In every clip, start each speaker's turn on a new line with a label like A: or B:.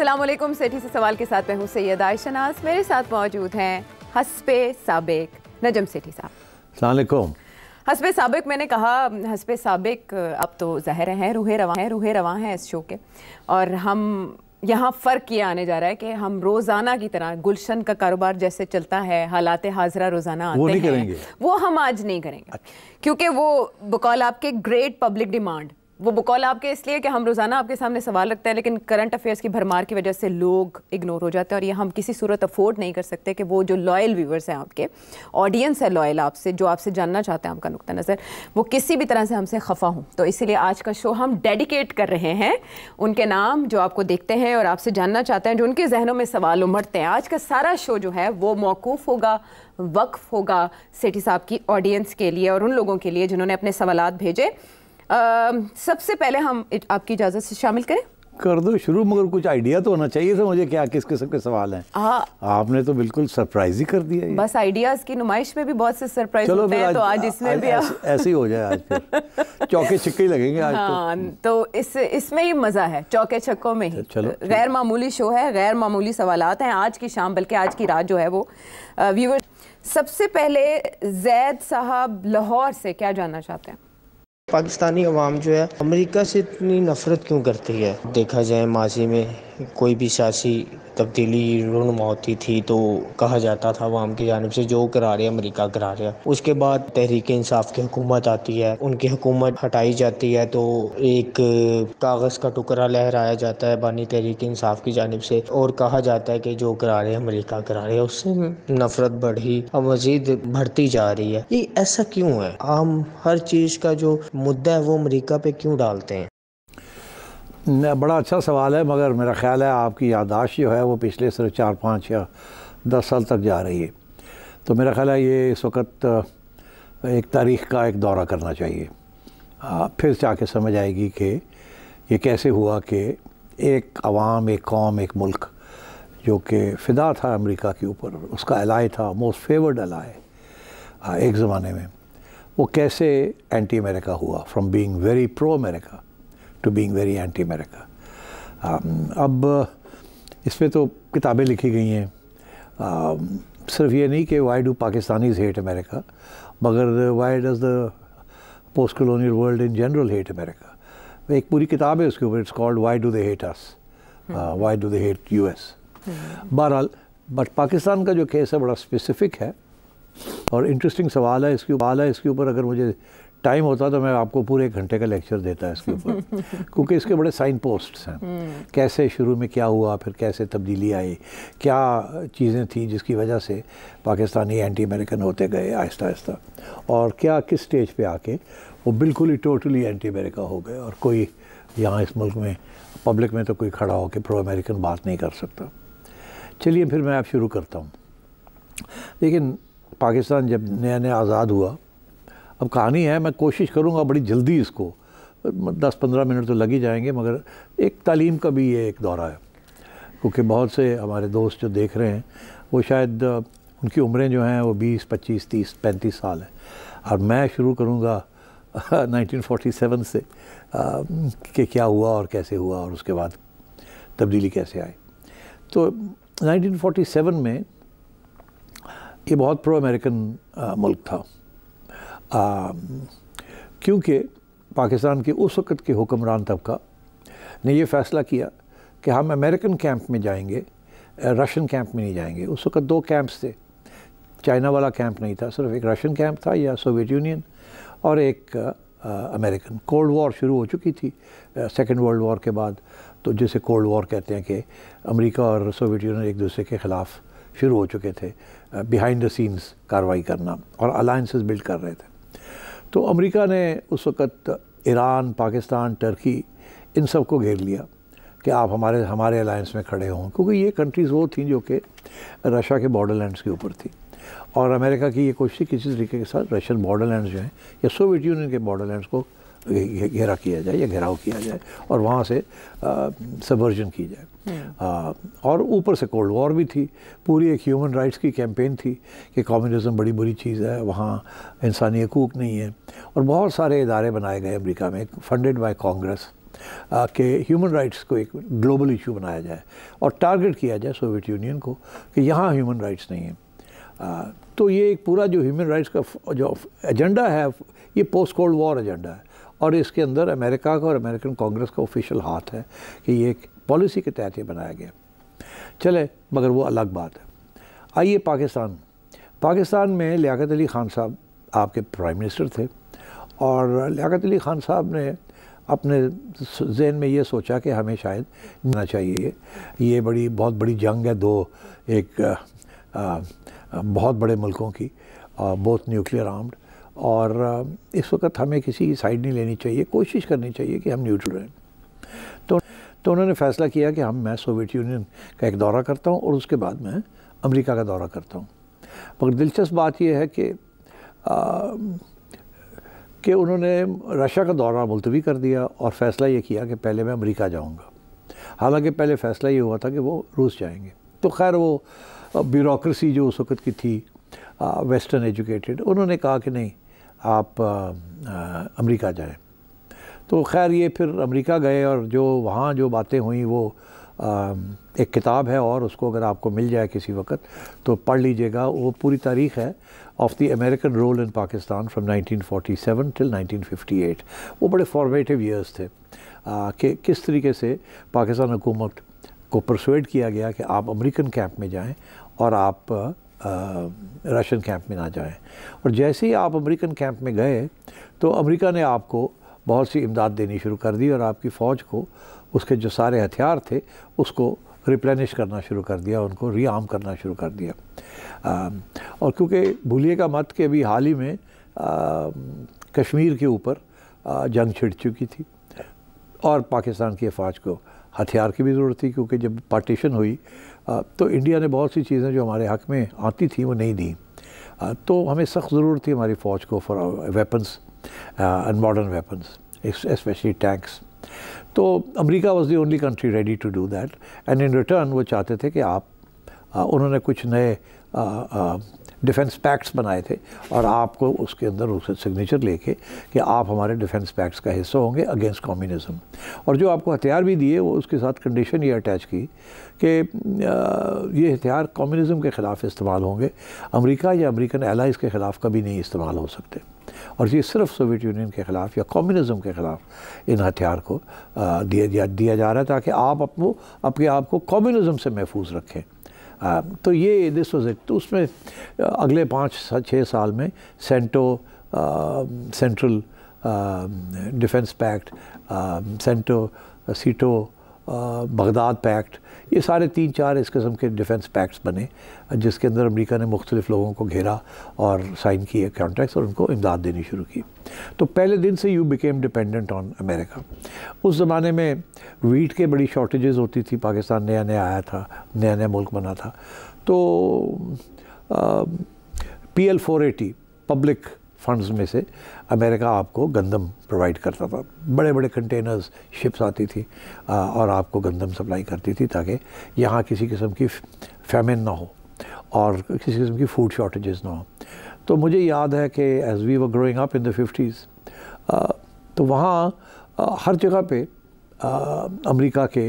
A: असलम सेठी से सवाल के साथ मैं हूँ सैयद आयशनाज मेरे साथ मौजूद हैं हसपे सबक नजम सेठी साहब अलकुम हसब सबक मैंने कहा हसपे सबक अब तो ज़ाहिर हैं रूहे रवा हैं रूहे रवा हैं इस शो के और हम यहाँ फ़र्क ये आने जा रहा है कि हम रोज़ाना की तरह गुलशन का कारोबार जैसे चलता है हालात हाजरा रोज़ाना आते वो नहीं हैं करेंगे। वो हम आज नहीं करेंगे अच्छा। क्योंकि वो बकौल आपके ग्रेट पब्लिक डिमांड वो बकौल आपके इसलिए कि हम रोज़ाना आपके सामने सवाल रखते हैं लेकिन करंट अफेयर्स की भरमार की वजह से लोग इग्नोर हो जाते हैं और ये हम किसी सूरत अफोर्ड नहीं कर सकते कि वो जो लॉयल व्यूवर्स हैं आपके ऑडियंस है लॉयल आपसे जो आपसे जानना चाहते हैं आपका नुकता नज़र वो किसी भी तरह से हमसे खफा हूँ तो इसीलिए आज का शो हम डेडिकेट कर रहे हैं उनके नाम जो आपको देखते हैं और आपसे जानना चाहते हैं जो उनके जहनों में सवाल उमड़ते हैं आज का सारा शो जो है वो मौकूफ़ होगा वक्फ होगा सेठी साहब की ऑडियंस के लिए और उन लोगों के लिए जिन्होंने अपने सवाल भेजे सबसे पहले हम आपकी इजाज़त से शामिल करें
B: कर दो शुरू मगर कुछ आइडिया तो होना चाहिए था मुझे क्या किस किस्म के सवाल हैं हाँ। आपने तो बिल्कुल सरप्राइज ही कर दिया
A: बस आइडियाज की नुमाइश में भी बहुत से सरप्राइज होते हैं तो आज इसमें भी ऐसे
B: ही हो जाए आज चौके छक्के ही लगेंगे आज तो। हाँ,
A: तो, तो इस इसमें ही मजा है चौके छक्कों में ही चलो गैर मामूली शो है गैर मामूली सवाल हैं आज की शाम बल्कि आज की रात जो है वो व्यूवर सबसे पहले जैद साहब लाहौर से क्या जानना चाहते हैं पाकिस्तानी अवाम जो है अमेरिका से इतनी नफ़रत क्यों करती है देखा जाए माजी में कोई भी सियासी तब्दीली रुनुमा होती थी तो कहा जाता था वाम की जानब से जो करा रहे अमरीका करा रहे उसके बाद तहरीक इंसाफ की हुकूमत आती है उनकी हुकूमत हटाई जाती है तो एक कागज़ का टुकड़ा लहराया जाता है बानी तहरीक इंसाफ की जानब से और कहा जाता है कि जो करा रहे अमरीका करा रहे उससे नफरत बढ़ी और मजीद बढ़ती जा रही है ये ऐसा क्यों है आम हर चीज़ का जो मुद्दा है वो अमरीका पे क्यों डालते हैं
B: बड़ा अच्छा सवाल है मगर मेरा ख्याल है आपकी यादाश्त जो है वो पिछले सिर्फ चार पाँच या दस साल तक जा रही है तो मेरा ख्याल है ये इस वक्त एक तारीख का एक दौरा करना चाहिए फिर जाके समझ आएगी कि ये कैसे हुआ कि एक आवाम एक कौम एक मुल्क जो कि फ़िदा था अमेरिका के ऊपर उसका अलाय था मोस्ट फेवर्ड अलाय एक ज़माने में वो कैसे एंटी अमेरिका हुआ from being very pro America to being very anti America अब इस पर तो किताबें लिखी गई हैं um, सिर्फ ये नहीं कि why do Pakistanis hate America मगर why does the post colonial world in general hate America एक पूरी किताब है उसके ऊपर it's called why do they hate us why do they hate U S बहरहाल बट पाकिस्तान का जो केस है बड़ा स्पेसिफिक है और इंटरेस्टिंग सवाल है इसके ऊपर है इसके ऊपर अगर मुझे टाइम होता तो मैं आपको पूरे एक घंटे का लेक्चर देता इसके ऊपर क्योंकि इसके बड़े साइन पोस्ट्स हैं हम्म। कैसे शुरू में क्या हुआ फिर कैसे तब्दीली आई क्या चीज़ें थी जिसकी वजह से पाकिस्तानी एंटी अमेरिकन होते गए आहिस्ता आहिस्ता और क्या किस स्टेज पे आके वो बिल्कुल ही टोटली एंटी अमेरिका हो गए और कोई यहाँ इस मुल्क में पब्लिक में तो कोई खड़ा होकर प्रो अमेरिकन बात नहीं कर सकता चलिए फिर मैं आप शुरू करता हूँ लेकिन पाकिस्तान जब नया नया आज़ाद हुआ अब कहानी है मैं कोशिश करूँगा बड़ी जल्दी इसको दस पंद्रह मिनट तो लग ही जाएंगे मगर एक तालीम का भी ये एक दौरा है क्योंकि बहुत से हमारे दोस्त जो देख रहे हैं वो शायद उनकी उम्रें जो हैं वो बीस पच्चीस तीस पैंतीस साल हैं और मैं शुरू करूँगा 1947 से कि क्या हुआ और कैसे हुआ और उसके बाद तब्दीली कैसे आई तो 1947 में ये बहुत प्रो अमेरिकन मुल्क था क्योंकि पाकिस्तान के उस वक़्त के हुक्मरान तबका ने यह फ़ैसला किया कि हम अमेरिकन कैंप में जाएंगे रशियन कैंप में नहीं जाएंगे उस वक़्त दो कैंप्स थे चाइना वाला कैंप नहीं था सिर्फ एक रशियन कैंप था या सोवियत यूनियन और एक अमेरिकन कोल्ड वॉर शुरू हो चुकी थी सेकेंड वर्ल्ड वॉर के बाद तो जिसे कोल्ड वॉर कहते हैं कि अमेरिका और सोवियत यूनियन एक दूसरे के ख़िलाफ़ शुरू हो चुके थे बिहाइंड द सीन्स कार्रवाई करना और अलाइंसेस बिल्ड कर रहे थे तो अमेरिका ने उस वक़्त ईरान पाकिस्तान टर्की इन सब को घेर लिया कि आप हमारे हमारे अलायंस में खड़े हों क्योंकि ये कंट्रीज़ वो थी जो कि रशिया के बॉर्डर लैंड्स के ऊपर थी और अमेरिका की ये कोशिश किसी तरीके के साथ रशियन बॉर्डर लैंड जो हैं या सोवियत यूनियन के बॉर्डर लैंड को घेरा किया जाए या घेराव किया जाए और वहाँ से सबवर्जन की जाए हम्म। आ, और ऊपर से कोल्ड वॉर भी थी पूरी एक ह्यूमन राइट्स की कैंपेन थी कि कम्युनिज्म बड़ी बुरी चीज़ है वहाँ इंसानी हकूक नहीं है और बहुत सारे इदारे बनाए गए अमेरिका में फंडेड बाय कांग्रेस के ह्यूमन राइट्स को एक ग्लोबल इशू बनाया जाए और टारगेट किया जाए सोवियत यूनियन को कि यहाँ ह्यूमन राइट्स नहीं है आ, तो ये एक पूरा जो ह्यूमन राइट्स का जो एजेंडा है ये पोस्ट कोल्ड वॉर एजेंडा है और इसके अंदर अमेरिका का और अमेरिकन कांग्रेस का ऑफिशियल हाथ है कि ये एक पॉलिसी के तहत ये बनाया गया चले मगर वो अलग बात है आइए पाकिस्तान पाकिस्तान में लियात अली ख़ान साहब आपके प्राइम मिनिस्टर थे और लियात अली ख़ान साहब ने अपने जहन में ये सोचा कि हमें शायद ना चाहिए ये बड़ी बहुत बड़ी जंग है दो एक आ, आ, बहुत बड़े मुल्कों की बहुत न्यूक्लियर आर्म्ड और इस वक्त हमें किसी की साइड नहीं लेनी चाहिए कोशिश करनी चाहिए कि हम न्यूट्रल रहें तो तो उन्होंने फैसला किया कि हम मैं सोवियत यूनियन का एक दौरा करता हूँ और उसके बाद मैं अमेरिका का दौरा करता हूँ मगर दिलचस्प बात यह है कि आ, कि उन्होंने रशिया का दौरा मुलतवी कर दिया और फ़ैसला ये किया कि पहले मैं अमेरिका जाऊँगा हालांकि पहले फ़ैसला ये हुआ था कि वो रूस जाएंगे तो खैर वो ब्यूरोसी जो उस वक़्त की थी वेस्टर्न एजुकेटेड उन्होंने कहा कि नहीं आप अमेरिका जाएं तो खैर ये फिर अमेरिका गए और जो वहाँ जो बातें हुई वो आ, एक किताब है और उसको अगर आपको मिल जाए किसी वक्त तो पढ़ लीजिएगा वो पूरी तारीख है of the American role in Pakistan from 1947 till 1958 वो बड़े फॉर्मेटिव ईयर्स थे आ, कि किस तरीके से पाकिस्तान हुकूमत को परसुएड किया गया कि आप अमेरिकन कैंप में जाएं और आप रशियन कैंप में ना जाएं और जैसे ही आप अमेरिकन कैंप में गए तो अमेरिका ने आपको बहुत सी इमदाद देनी शुरू कर दी और आपकी फ़ौज को उसके जो सारे हथियार थे उसको रिप्लेनिश करना शुरू कर दिया उनको रीआर्म करना शुरू कर दिया आ, और क्योंकि भूलिएगा मत कि अभी हाल ही में आ, कश्मीर के ऊपर जंग छिड़ चुकी थी और पाकिस्तान की अफवाज को हथियार की भी ज़रूरत थी क्योंकि जब पार्टीशन हुई तो इंडिया ने बहुत सी चीज़ें जो हमारे हक में आती थी वो नहीं दी तो हमें सख्त ज़रूरत थी हमारी फ़ौज को for weapons and modern weapons especially tanks तो America was the only country ready to do that and in return वो चाहते थे कि आप उन्होंने कुछ नए डिफेंस पैक्ट्स बनाए थे और आपको उसके अंदर उसे सिग्नेचर लेके कि आप हमारे डिफेंस पैक्ट्स का हिस्सा होंगे अगेंस्ट कम्युनिज्म और जो आपको हथियार भी दिए वो उसके साथ कंडीशन ये अटैच की कि ये हथियार कम्युनिज्म के ख़िलाफ़ इस्तेमाल होंगे अमरीका या अमरीकन एलाइज़ के ख़िलाफ़ कभी नहीं इस्तेमाल हो सकते और ये सिर्फ सोवियत यूनियन के ख़िलाफ़ या कम्युनिज्म के ख़िलाफ़ इन हथियार को दिया दिया जा रहा है ताकि आप अपने आपके आप को कम्युनिज्म से महफूज रखें तो ये दिस वॉज इट तो उसमें अगले पाँच छः साल में CENTO central defence pact CENTO SEATO Baghdad pact ये सारे तीन चार इस किस्म के डिफेंस पैक्ट्स बने जिसके अंदर अमेरिका ने मुख्तलिफ लोगों को घेरा और साइन किए कॉन्ट्रैक्ट्स और उनको इमदाद देनी शुरू की तो पहले दिन से you became dependent on America उस ज़माने में वीट के बड़ी शॉर्टेजेस होती थी पाकिस्तान नया नया आया था नया नया मुल्क बना था तो P L four eighty public funds में से अमेरिका आपको गंदम प्रोवाइड करता था बड़े बड़े कंटेनर्स शिप्स आती थी और आपको गंदम सप्लाई करती थी ताकि यहाँ किसी किस्म की फैमिन ना हो और किसी किस्म की फूड शॉर्टेजेस ना हो तो मुझे याद है कि as we were growing up in the fifties तो वहाँ हर जगह पे अमेरिका के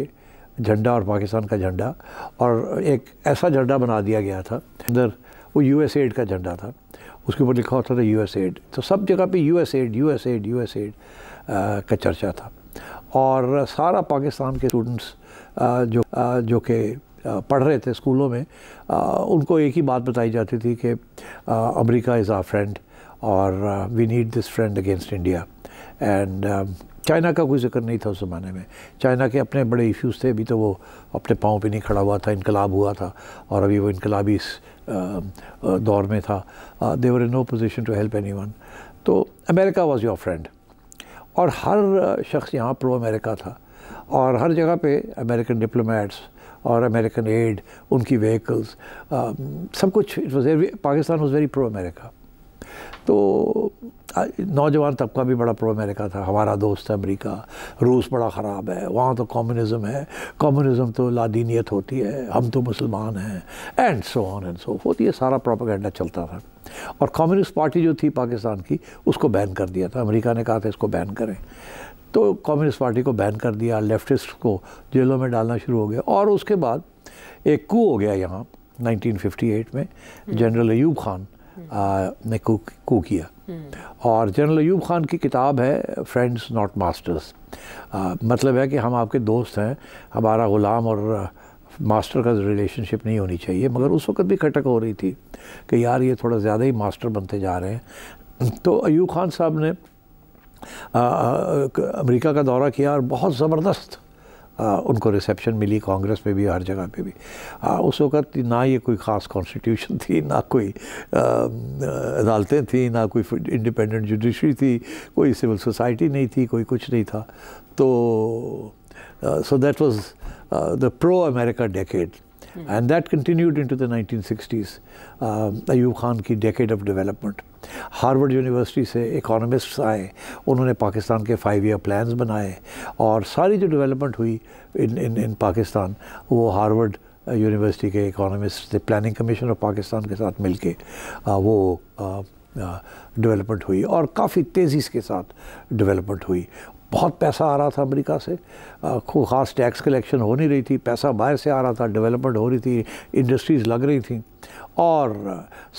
B: झंडा और पाकिस्तान का झंडा और एक ऐसा झंडा बना दिया गया था अंदर वो यू एस एड का झंडा था उसके ऊपर लिखा होता था यू एस एड तो सब जगह पे U S aid U S aid U S aid का चर्चा था और सारा पाकिस्तान के स्टूडेंट्स जो जो कि पढ़ रहे थे स्कूलों में उनको एक ही बात बताई जाती थी कि अमेरिका इज़ आर फ्रेंड और we need this friend against India and China का कोई जिक्र नहीं था उस ज़माने में चाइना के अपने बड़े इश्यूज़ थे अभी तो वो अपने पाँव पे नहीं खड़ा हुआ था इनकलाब हुआ था और अभी वो इनकलाबी इस दौर में था they were in no position to help anyone तो अमेरिका वॉज़ योर फ्रेंड और हर शख्स यहाँ प्रो अमेरिका था और हर जगह पे अमेरिकन डिप्लोमेट्स और अमेरिकन एड उनकी व्हीकल्स um, सब कुछ it was Pakistan was very pro America तो नौजवान तबका भी बड़ा प्रो अमेरिका था हमारा दोस्त है अमेरिका रूस बड़ा ख़राब है वहाँ तो कम्युनिज़म है कम्युनिज़म तो लादीनीत होती है हम तो मुसलमान हैं and so on and so forth ये सारा प्रोपागेंडा चलता था और कम्युनिस्ट पार्टी जो थी पाकिस्तान की उसको बैन कर दिया था अमेरिका ने कहा था इसको बैन करें तो कम्युनिस्ट पार्टी को बैन कर दिया लेफ्टिस्ट को जेलों में डालना शुरू हो गया और उसके बाद एक कू हो गया यहाँ 1958 में जनरल अयूब खान आ, ने कू कू किया और जनरल अयूब खान की किताब है फ्रेंड्स नॉट मास्टर्स मतलब है कि हम आपके दोस्त हैं हमारा ग़ुलाम और मास्टर का रिलेशनशिप नहीं होनी चाहिए मगर उस वक्त भी खटक हो रही थी कि यार ये थोड़ा ज़्यादा ही मास्टर बनते जा रहे हैं तो अयूब खान साहब ने अमेरिका का दौरा किया और बहुत ज़बरदस्त उनको रिसेप्शन मिली कांग्रेस में भी हर जगह पे भी आ, उस वक़्त ना ये कोई ख़ास कॉन्स्टिट्यूशन थी ना कोई अदालतें थी ना कोई इंडिपेंडेंट जुडिशरी थी कोई सिविल सोसाइटी नहीं थी कोई कुछ नहीं था तो so that was the pro America decade and that continued into the nineteen sixties Ayub Khan की decade of development Harvard University से इकोनॉमिस्ट्स आए उन्होंने पाकिस्तान के फाइव ईयर प्लान्स बनाए और सारी जो डेवलपमेंट हुई इन इन इन पाकिस्तान वो हार्वर्ड यूनिवर्सिटी के इकोनॉमिस्ट थे प्लानिंग कमीशन ऑफ पाकिस्तान के साथ मिल के वो डेवलपमेंट हुई और काफ़ी तेज़ी के साथ डेवलपमेंट हुई बहुत पैसा आ रहा था अमेरिका से खूब ख़ास टैक्स कलेक्शन हो नहीं रही थी पैसा बाहर से आ रहा था डेवलपमेंट हो रही थी इंडस्ट्रीज़ लग रही थी और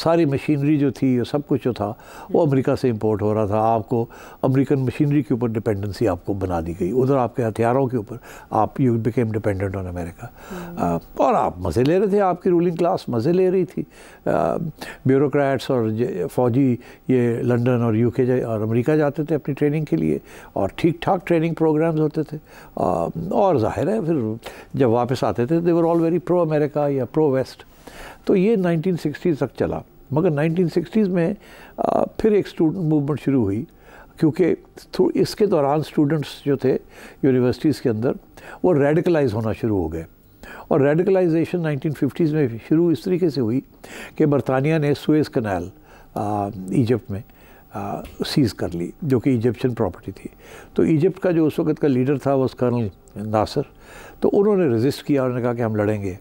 B: सारी मशीनरी जो थी सब कुछ जो था वो हम्म। अमेरिका से इंपोर्ट हो रहा था आपको अमेरिकन मशीनरी के ऊपर डिपेंडेंसी आपको बना दी गई उधर आपके हथियारों के ऊपर आप you became dependent on America और आप मज़े ले रहे थे आपकी रूलिंग क्लास मज़े ले रही थी ब्यूरोक्रेट्स और फौजी ये लंडन और यू और अमरीका जाते थे अपनी ट्रेनिंग के लिए और ठीक ठाक ट्रेनिंग प्रोग्राम्स होते थे और जाहिर है फिर जब वापस आते थे they were all very pro America या प्रो वेस्ट तो ये 1960s तक चला मगर 1960s में फिर एक स्टूडेंट मूवमेंट शुरू हुई क्योंकि इसके दौरान स्टूडेंट्स जो थे यूनिवर्सिटीज़ के अंदर वो रेडिकलाइज होना शुरू हो गए और रेडिकलाइजेशन फिफ्टीज़ में शुरू इस तरीके से हुई कि बरतानिया ने सुएज़ कनाल इजिप्ट में सीज़ कर ली जो कि इजिप्शियन प्रॉपर्टी थी तो इजिप्ट का जो उस वक्त का लीडर था वो कर्नल नासर तो उन्होंने रजिस्ट किया उन्होंने कहा कि हम लड़ेंगे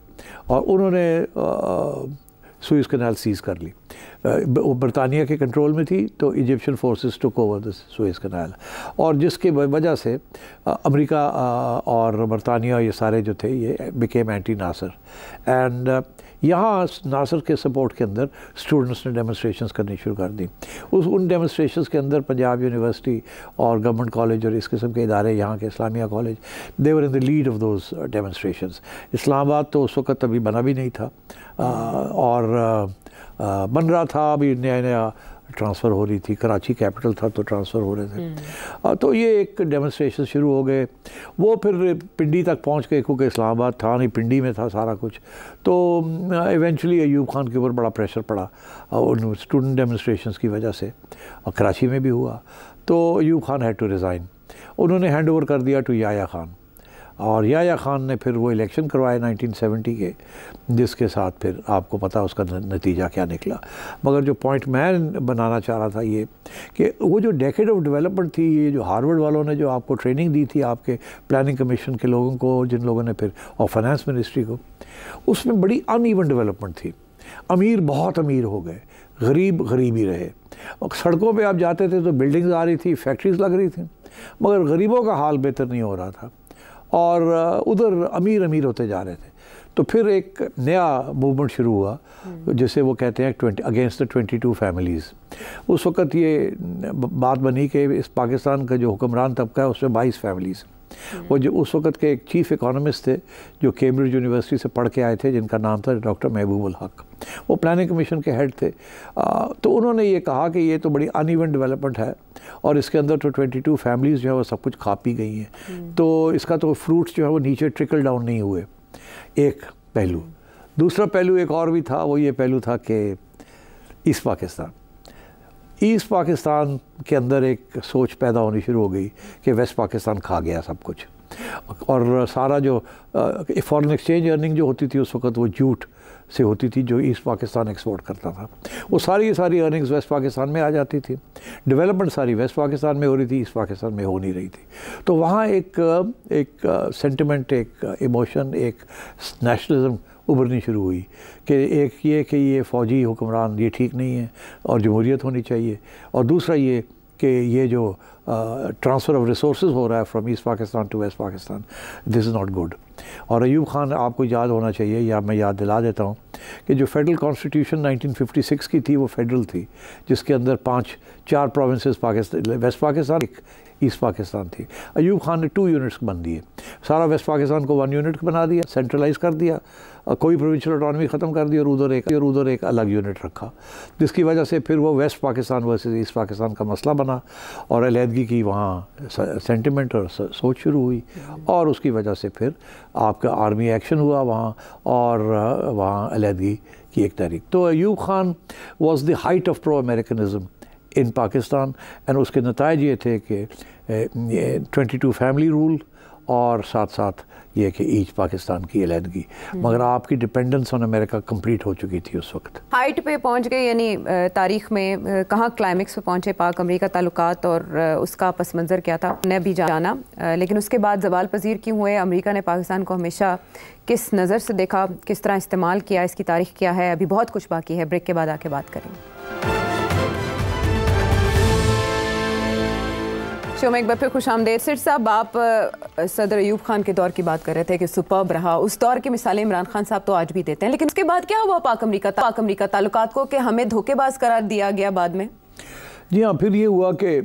B: और उन्होंने सुइस कैनाल सीज़ कर ली वो बरतानिया के कंट्रोल में थी तो Egyptian forces took over the Suez canal और जिसके वजह से अमेरिका और बरतानिया ये सारे जो थे ये बिकेम एंटी नासर एंड यहाँ नासर के सपोर्ट के अंदर स्टूडेंट्स ने डेमोस्ट्रेशन करनी शुरू कर दी उस उन डेमोस्ट्रेशन के अंदर पंजाब यूनिवर्सिटी और गवर्नमेंट कॉलेज और इस किस्म के इदारे यहाँ के Islamia college they were in the lead of those demonstration Islamabad तो उस वक्त अभी बना भी नहीं था आ, और आ, बन रहा था अभी नया नया ट्रांसफ़र हो रही थी कराची कैपिटल था तो ट्रांसफ़र हो रहे थे हम्म। तो ये एक डेमोस्ट्रेशन शुरू हो गए वो फिर पिंडी तक पहुँच गए क्योंकि इस्लामाबाद था नहीं पिंडी में था सारा कुछ तो इवेंचुअली अयूब खान के ऊपर बड़ा प्रेशर पड़ा उन स्टूडेंट डेमोस्ट्रेशन की वजह से और कराची में भी हुआ तो Ayub Khan had to resign उन्होंने हैंड ओवर कर दिया टू याया खान और या ख़ान ने फिर वो इलेक्शन करवाए 1970 के जिसके साथ फिर आपको पता उसका नतीजा क्या निकला मगर जो पॉइंट मैं बनाना चाह रहा था ये कि वो जो डेकेड ऑफ डेवलपमेंट थी ये जो हार्वर्ड वालों ने जो आपको ट्रेनिंग दी थी आपके प्लानिंग कमीशन के लोगों को जिन लोगों ने फिर और फाइनेंस मिनिस्ट्री को उसमें बड़ी अनईवन डेवलपमेंट थी अमीर बहुत अमीर हो गए गरीब गरीब ही रहे और सड़कों पे आप जाते थे तो बिल्डिंग्स आ रही थी फैक्ट्रीज लग रही थी मगर गरीबों का हाल बेहतर नहीं हो रहा था और उधर अमीर अमीर होते जा रहे थे तो फिर एक नया मूवमेंट शुरू हुआ हम्म। जिसे वो कहते हैं twenty against the twenty two families उस वक्त ये बात बनी कि इस पाकिस्तान का जो हुक्मरान तबका है उसमें बाईस फैमिलीज़ वो जो उस वक्त के एक चीफ इकोनॉमिस्ट थे जो कैम्ब्रिज यूनिवर्सिटी से पढ़ के आए थे जिनका नाम था डॉक्टर महबूबुल हक वो प्लानिंग कमीशन के हेड थे आ, तो उन्होंने ये कहा कि ये तो बड़ी अनइवन डेवलपमेंट है और इसके अंदर तो 22 फैमिलीज़ जो है वो सब कुछ खा पी गई हैं हम्म। तो इसका तो फ्रूट्स जो है वो नीचे ट्रिकल डाउन नहीं हुए एक पहलू हम्म। दूसरा पहलू एक और भी था वो ये पहलू था कि इस पाकिस्तान ईस्ट पाकिस्तान के अंदर एक सोच पैदा होनी शुरू हो गई कि वेस्ट पाकिस्तान खा गया सब कुछ और सारा जो फ़ॉरेन एक्सचेंज अर्निंग जो होती थी उस वक्त वो जूट से होती थी जो ईस्ट पाकिस्तान एक्सपोर्ट करता था वो सारी सारी अर्निंग्स वेस्ट पाकिस्तान में आ जाती थी डेवलपमेंट सारी वेस्ट पाकिस्तान में हो रही थी ईस्ट पाकिस्तान में हो नहीं रही थी तो वहाँ एक एक सेंटिमेंट एक इमोशन एक नेशनलिज्म उभरनी शुरू हुई कि एक ये कि ये फ़ौजी हुक्मरान ये ठीक नहीं है और जमहूरियत होनी चाहिए और दूसरा ये कि ये जो ट्रांसफ़र ऑफ रिसोर्स हो रहा है from East Pakistan to West Pakistan this is not good और अयूब ख़ान आपको याद होना चाहिए या मैं याद दिला देता हूँ कि जो फेडरल कॉन्स्टिट्यूशन 1956 की थी वो फेडरल थी जिसके अंदर पांच चार प्रोविंसेस पाकिस्तान वेस्ट पाकिस्तान एक ईस्ट पाकिस्तान थी अयूब खान ने टू यूनिट्स बन दिए सारा वेस्ट पाकिस्तान को वन यूनिट बना दिया सेंट्रलाइज कर दिया कोई प्रोविंशियल अटॉनमी ख़त्म कर दी और उधर एक और उधर एक अलग यूनिट रखा जिसकी वजह से फिर वो West Pakistan versus East Pakistan का मसला बना और अलीहदगी की वहाँ सेंटिमेंट और सोच शुरू हुई और उसकी वजह से फिर आपका आर्मी एक्शन हुआ वहाँ और वहाँ अलीहदगी की एक तहरीक तो Ayub Khan was the height of pro Americanism in Pakistan and उसके नतज ये थे कि ट्वेंटी टू फैमिली रूल और साथ साथ ये कि ईच पाकिस्तान की अलहदगी हम्म। मगर आपकी डिपेंडेंस ऑन अमेरिका कंप्लीट हो चुकी थी उस वक्त
A: हाइट पे पहुंच गए यानी तारीख में कहाँ क्लाइमेक्स पे पहुंचे पाक अमेरिका ताल्लुकात और उसका पस मंज़र क्या था ने भी जाना लेकिन उसके बाद जवाल पजीर क्यों हुए अमेरिका ने पाकिस्तान को हमेशा किस नज़र से देखा किस तरह इस्तेमाल किया इसकी तारीख क्या है अभी बहुत कुछ बाकी है ब्रेक के बाद आके बात करेंगे शो में एक बार फिर खुश आमदेद सिर साहब आप सदर अयूब खान के दौर की बात कर रहे थे कि सुपर रहा उस दौर की मिसालें इमरान खान साहब तो आज भी देते हैं लेकिन उसके बाद क्या हुआ पाक अमरीका पाक अमरीका ताल्लुक को कि हमें धोखेबाज करार दिया गया बाद में
B: जी हाँ फिर ये हुआ कि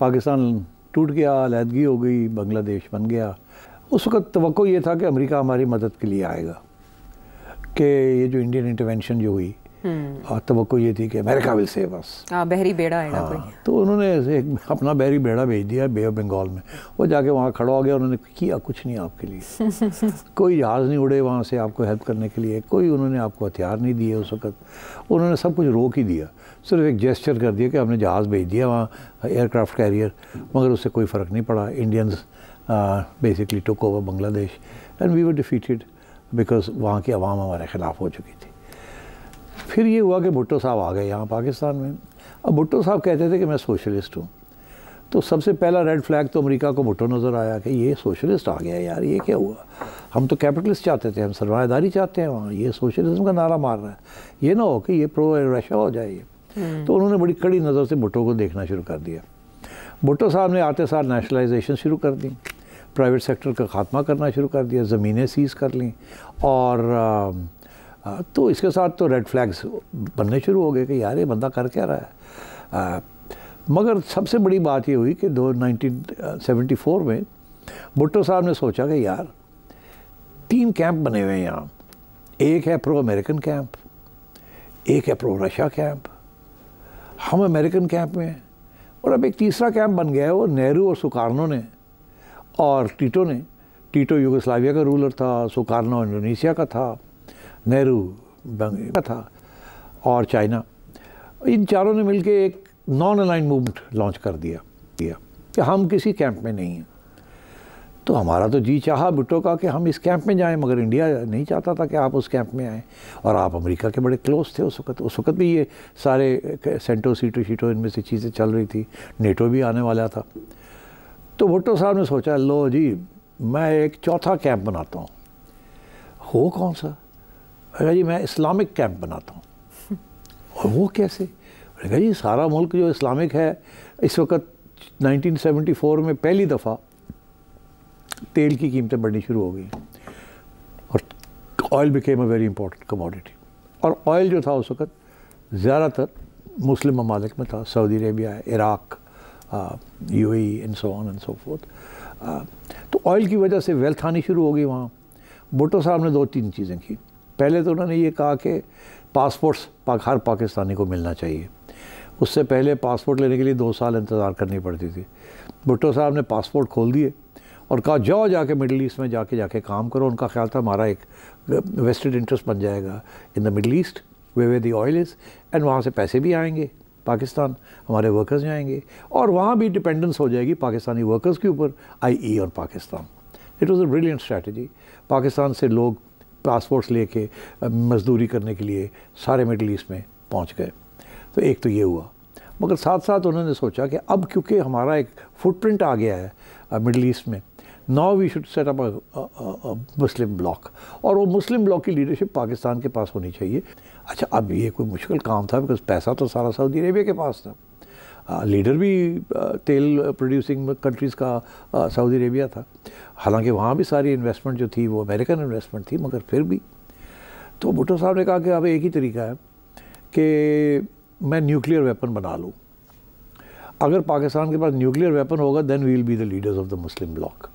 B: पाकिस्तान टूट गया आलहदगी हो गई बांग्लादेश बन गया उस वक्त तो ये था कि अमरीका हमारी मदद के लिए आएगा कि ये जो इंडियन इंटरवेंशन जो हुई और हम्म। हाँ, तो ये थी कि अमेरिका विल सेव अस
A: हाँ, बहरी बेड़ा है हाँ, कोई
B: तो उन्होंने एक अपना बहरी बेड़ा भेज दिया बे ऑफ बंगाल में वो जाके वहाँ खड़ा हो गया उन्होंने किया कुछ नहीं आपके लिए कोई जहाज़ नहीं उड़े वहाँ से आपको हेल्प करने के लिए कोई उन्होंने आपको हथियार नहीं दिए उस वक्त उन्होंने सब कुछ रोक ही दिया सिर्फ एक जेस्चर कर दिया कि हमने जहाज़ भेज दिया वहाँ एयरक्राफ्ट कैरियर मगर उससे कोई फ़र्क नहीं पड़ा Indians basically took over Bangladesh and we were defeated because वहाँ की आवाम हमारे ख़िलाफ़ हो चुकी थी फिर ये हुआ कि भुट्टो साहब आ गए यहाँ पाकिस्तान में अब भुट्टो साहब कहते थे कि मैं सोशलिस्ट हूँ तो सबसे पहला रेड फ्लैग तो अमेरिका को भुट्टो नज़र आया कि ये सोशलिस्ट आ गया यार ये क्या हुआ हम तो कैपिटलिस्ट चाहते थे हम सरमादारी चाहते हैं वहाँ ये सोशलिज्म का नारा मार रहा है ये ना हो कि ये प्रो रशिया हो जाए हम्म। तो उन्होंने बड़ी कड़ी नज़र से भुट्टो को देखना शुरू कर दिया भुट्टो साहब ने आते साथ नेशनलाइजेशन शुरू कर दी प्राइवेट सेक्टर का खात्मा करना शुरू कर दिया ज़मीनें सीज़ कर ली और आ, आ, हाँ, तो इसके साथ तो रेड फ्लैग्स बनने शुरू हो गए कि यार ये बंदा कर क्या रहा है आ, मगर सबसे बड़ी बात ये हुई कि दो नाइनटीन में भुट्टो साहब ने सोचा कि यार तीन कैंप बने हुए हैं यहाँ एक है प्रो अमेरिकन कैंप एक है प्रो रशिया कैंप हम अमेरिकन कैंप में हैं और अब एक तीसरा कैंप बन गया है वो नेहरू और सुकारनो ने और टीटो ने टीटो यूगोस्लाविया का रूलर था सुकारनो इंडोनेशिया का था नेहरू था और चाइना इन चारों ने मिलकर एक नॉन अलाइन मूवमेंट लॉन्च कर दिया दिया कि हम किसी कैंप में नहीं हैं तो हमारा तो जी चाहा भुट्टो का कि हम इस कैंप में जाएं मगर इंडिया नहीं चाहता था कि आप उस कैंप में आएँ और आप अमेरिका के बड़े क्लोज थे उस वक्त उस वक्त भी ये सारे सेंटो सीटो शीटो इनमें से चीज़ें चल रही थी नेटो भी आने वाला था तो भुट्टो साहब ने सोचा लो जी मैं एक चौथा कैंप बनाता हूँ हो कौन सा अगर जी मैं इस्लामिक कैंप बनाता हूँ और वो कैसे अगर जी सारा मुल्क जो इस्लामिक है इस वक्त 1974 में पहली दफ़ा तेल की कीमतें बढ़नी शुरू हो गई और oil became a very important commodity और ऑयल जो था उस वक्त ज़्यादातर मुस्लिम ममालिक में था सऊदी अरेबिया इराक़ U A and so on and so forth तो ऑयल की वजह से वेल्थ आनी शुरू हो गई वहाँ भुटो साहब ने दो तीन चीज़ें की पहले तो उन्होंने ये कहा कि पासपोर्ट्स पाक हर पाकिस्तानी को मिलना चाहिए उससे पहले पासपोर्ट लेने के लिए दो साल इंतज़ार करनी पड़ती थी भुट्टो साहब ने पासपोर्ट खोल दिए और कहा जाओ जाके मिडल ईस्ट में जाके जाके काम करो उनका ख्याल था हमारा एक वेस्टेड इंटरेस्ट बन जाएगा in the Middle East where where the oil is and वहाँ से पैसे भी आएंगे पाकिस्तान हमारे वर्कर्स जाएंगे और वहाँ भी डिपेंडेंस हो जाएगी पाकिस्तानी वर्कर्स के ऊपर आई ई e और Pakistan it was a brilliant strategy Pakistan से लोग पासपोर्ट्स लेके मजदूरी करने के लिए सारे मिडल ईस्ट में पहुंच गए तो एक तो ये हुआ मगर साथ साथ उन्होंने सोचा कि अब क्योंकि हमारा एक फुटप्रिंट आ गया है मिडल ईस्ट में now we should set up Muslim block और वो मुस्लिम ब्लॉक की लीडरशिप पाकिस्तान के पास होनी चाहिए अच्छा अब ये कोई मुश्किल काम था बिकॉज पैसा तो सारा सऊदी अरेबिया के पास था लीडर भी तेल प्रोड्यूसिंग कंट्रीज़ का सऊदी अरेबिया था हालांकि वहाँ भी सारी इन्वेस्टमेंट जो थी वो अमेरिकन इन्वेस्टमेंट थी मगर फिर भी तो भुट्टो साहब ने कहा कि अब एक ही तरीका है कि मैं न्यूक्लियर वेपन बना लूँ अगर पाकिस्तान के पास न्यूक्लियर वेपन होगा then we'll be the leaders of the Muslim block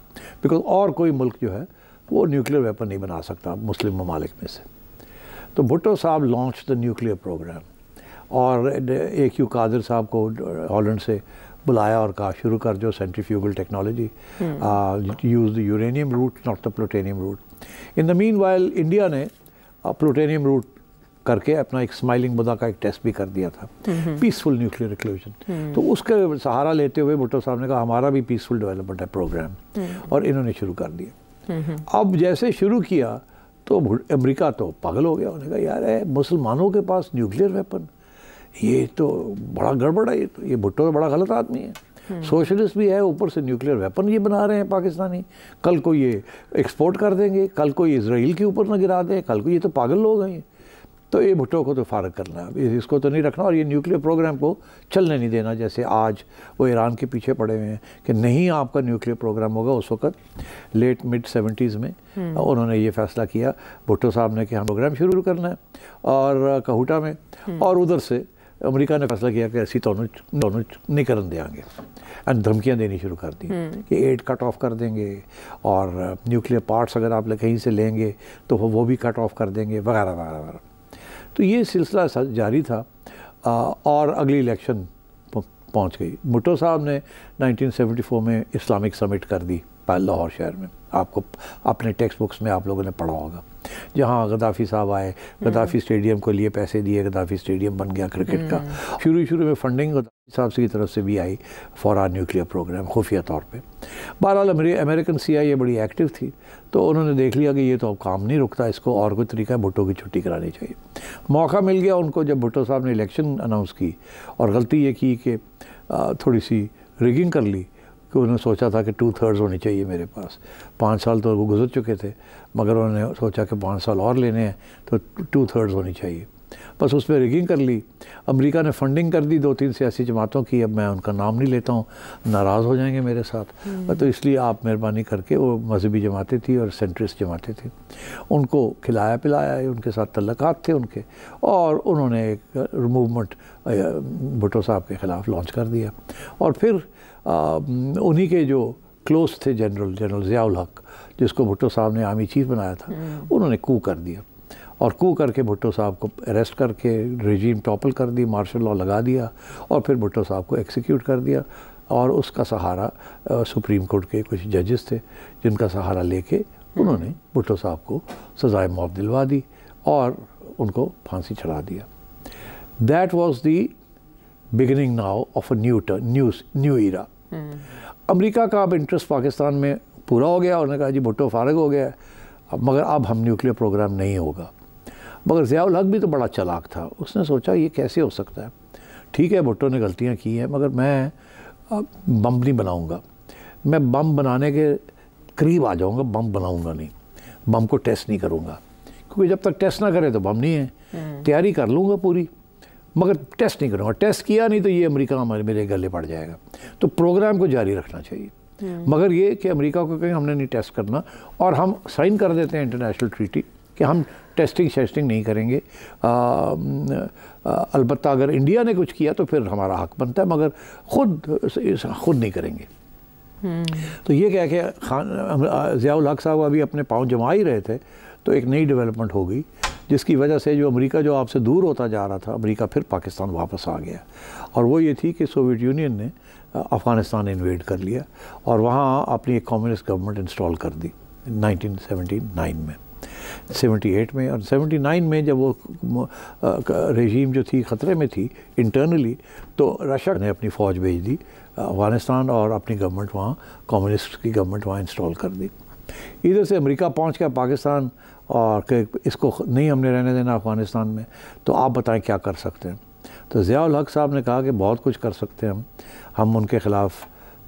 B: because और कोई मुल्क जो है वो न्यूक्लियर वेपन नहीं बना सकता मुस्लिम ममालिक में से तो भुट्टो साहब लॉन्च द न्यूक्लियर प्रोग्राम और ए क्यू कादिर साहब को हॉलैंड से बुलाया और कहा शुरू कर जो centrifugal technology use the uranium route not the plutonium route in the meanwhile India ने प्लूटेनियम रूट करके अपना एक स्माइलिंग बुदा का एक टेस्ट भी कर दिया था पीसफुल न्यूक्लियर एक्लोजन तो उसका सहारा लेते हुए भुट्टो साहब ने कहा हमारा भी पीसफुल डेवलपमेंट है प्रोग्राम हम्म। और इन्होंने शुरू कर दिया हम्म। अब जैसे शुरू किया तो अमेरिका तो पागल हो गया उन्होंने कहा यार मुसलमानों के पास न्यूक्लियर वेपन ये तो बड़ा गड़बड़ है ये तो ये भुट्टो तो बड़ा गलत आदमी है हम्म। सोशलिस्ट भी है ऊपर से न्यूक्लियर वेपन ये बना रहे हैं पाकिस्तानी कल को ये एक्सपोर्ट कर देंगे कल को इसराइल के ऊपर न गिरा दें कल को ये तो पागल लोग हैं तो ये भुट्टो को तो फारग करना है इसको तो नहीं रखना और ये न्यूक्लियर प्रोग्राम को चलने नहीं देना जैसे आज वो ईरान के पीछे पड़े हुए हैं कि नहीं आपका न्यूक्लियर प्रोग्राम होगा उस वक्त लेट मिड सेवेंटीज़ में हम्म। उन्होंने ये फैसला किया भुट्टो साहब ने कि हम प्रोग्राम शुरू करना है और कहूटा में हम्म। और उधर से अमरीका ने फैसला किया कि ऐसी तो नहीं नहीं कर देंगे एंड धमकियां देनी शुरू कर दी कि एड कट ऑफ कर देंगे और न्यूक्लियर पार्ट्स अगर आप कहीं से लेंगे तो वो भी कट ऑफ कर देंगे वगैरह वगैरह वगैरह तो ये सिलसिला जारी था और अगली इलेक्शन पहुंच गई भुट्टो साहब ने 1974 में इस्लामिक समिट कर दी लाहौर शहर में आपको अपने टेक्स्ट बुक्स में आप लोगों ने पढ़ा होगा जहाँ गदाफी साहब आए गदाफी स्टेडियम हम्म। को लिए पैसे दिए गदाफी स्टेडियम बन गया क्रिकेट का हम्म। शुरू शुरू में फंडिंग गदाफी साहब की तरफ से भी आई आर न्यूक्लियर प्रोग्राम खुफिया तौर पर बहरहाल अमेरिकन सी आई ए बड़ी एक्टिव थी तो उन्होंने देख लिया कि ये तो अब काम नहीं रुकता इसको और कोई तरीका है भुट्टो की छुट्टी करानी चाहिए मौका मिल गया उनको जब भुट्टो साहब ने इलेक्शन अनाउंस की और गलती ये की कि थोड़ी सी रिगिंग कर ली कि उन्होंने सोचा था कि टू थर्ड्स होनी चाहिए मेरे पास पाँच साल तो वो गुजर चुके थे मगर उन्होंने सोचा कि पाँच साल और लेने हैं तो टू थर्ड्स होनी चाहिए बस उसमें रिगिंग कर ली अमेरिका ने फंडिंग कर दी दो तीन सियासी जमातों की अब मैं उनका नाम नहीं लेता हूँ नाराज़ हो जाएंगे मेरे साथ हम्म। तो इसलिए आप मेहरबानी करके वो मजहबी जमातें थी और सेंट्रिस्ट जमातें थी उनको खिलाया पिलाया उनके साथ तल्लक थे उनके और उन्होंने एक मूवमेंट भुटो साहब के ख़िलाफ़ लॉन्च कर दिया और फिर उन्हीं के जो क्लोज थे जनरल जनरल ज़ियाउल हक जिसको भुट्टो साहब ने आर्मी चीफ बनाया था हम्म। उन्होंने कू कर दिया और कू करके भुट्टो साहब को अरेस्ट करके रिजीम टॉपल कर दी मार्शल लॉ लगा दिया और फिर भुट्टो साहब को एक्सिक्यूट कर दिया और उसका सहारा आ, सुप्रीम कोर्ट के कुछ जजेस थे जिनका सहारा लेके हम्म। उन्होंने भुट्टो साहब को सजाए मौत दिलवा दी और उनको फांसी चढ़ा दिया that was the beginning now of a new turn new new era America का अब इंटरेस्ट पाकिस्तान में पूरा हो गया उन्होंने कहा जी भुट्टो फारग हो गया अब मगर अब हम न्यूक्लियर प्रोग्राम नहीं होगा मगर ज़ियाउल हक भी तो बड़ा चलाक था उसने सोचा ये कैसे हो सकता है ठीक है भुट्टो ने गलतियाँ की हैं मगर मैं बम नहीं बनाऊँगा मैं बम बनाने के करीब आ जाऊँगा बम बनाऊँगा नहीं बम को टेस्ट नहीं करूँगा क्योंकि जब तक टेस्ट ना करें तो बम नहीं है हम्म। तैयारी कर लूँगा पूरी मगर टेस्ट नहीं करूँगा टेस्ट किया नहीं तो ये अमेरिका हमारे मेरे गले पड़ जाएगा तो प्रोग्राम को जारी रखना चाहिए हम्म। मगर ये कि अमेरिका को कहीं हमने नहीं टेस्ट करना और हम साइन कर देते हैं इंटरनेशनल ट्रीटी कि हम टेस्टिंग शेस्टिंग नहीं करेंगे अलबत् अगर इंडिया ने कुछ किया तो फिर हमारा हक बनता है मगर खुद खुद नहीं करेंगे हम्म। तो ये क्या कि खान ज़ियाउल हक साहब अभी अपने पाँव जमा ही रहे थे तो एक नई डेवलपमेंट हो गई जिसकी वजह से जो अमेरिका जो आपसे दूर होता जा रहा था अमेरिका फिर पाकिस्तान वापस आ गया और वो ये थी कि सोवियत यूनियन ने अफ़गानिस्तान इन्वेड कर लिया और वहाँ अपनी एक कम्युनिस्ट गवर्नमेंट इंस्टॉल कर दी 1979 में 78 में और 79 में जब वो रेजीम जो थी ख़तरे में थी इंटरनली तो रशा ने अपनी फ़ौज भेज दी अफ़गानिस्तान और अपनी गवर्नमेंट वहाँ कम्युनिस्ट की गवर्नमेंट वहाँ इंस्टॉल कर दी इधर से अमेरिका पहुँच कर पाकिस्तान और कि इसको नहीं हमने रहने देना अफ़गानिस्तान में तो आप बताएं क्या कर सकते हैं तो ज़ियाल हक साहब ने कहा कि बहुत कुछ कर सकते हैं हम हम उनके ख़िलाफ़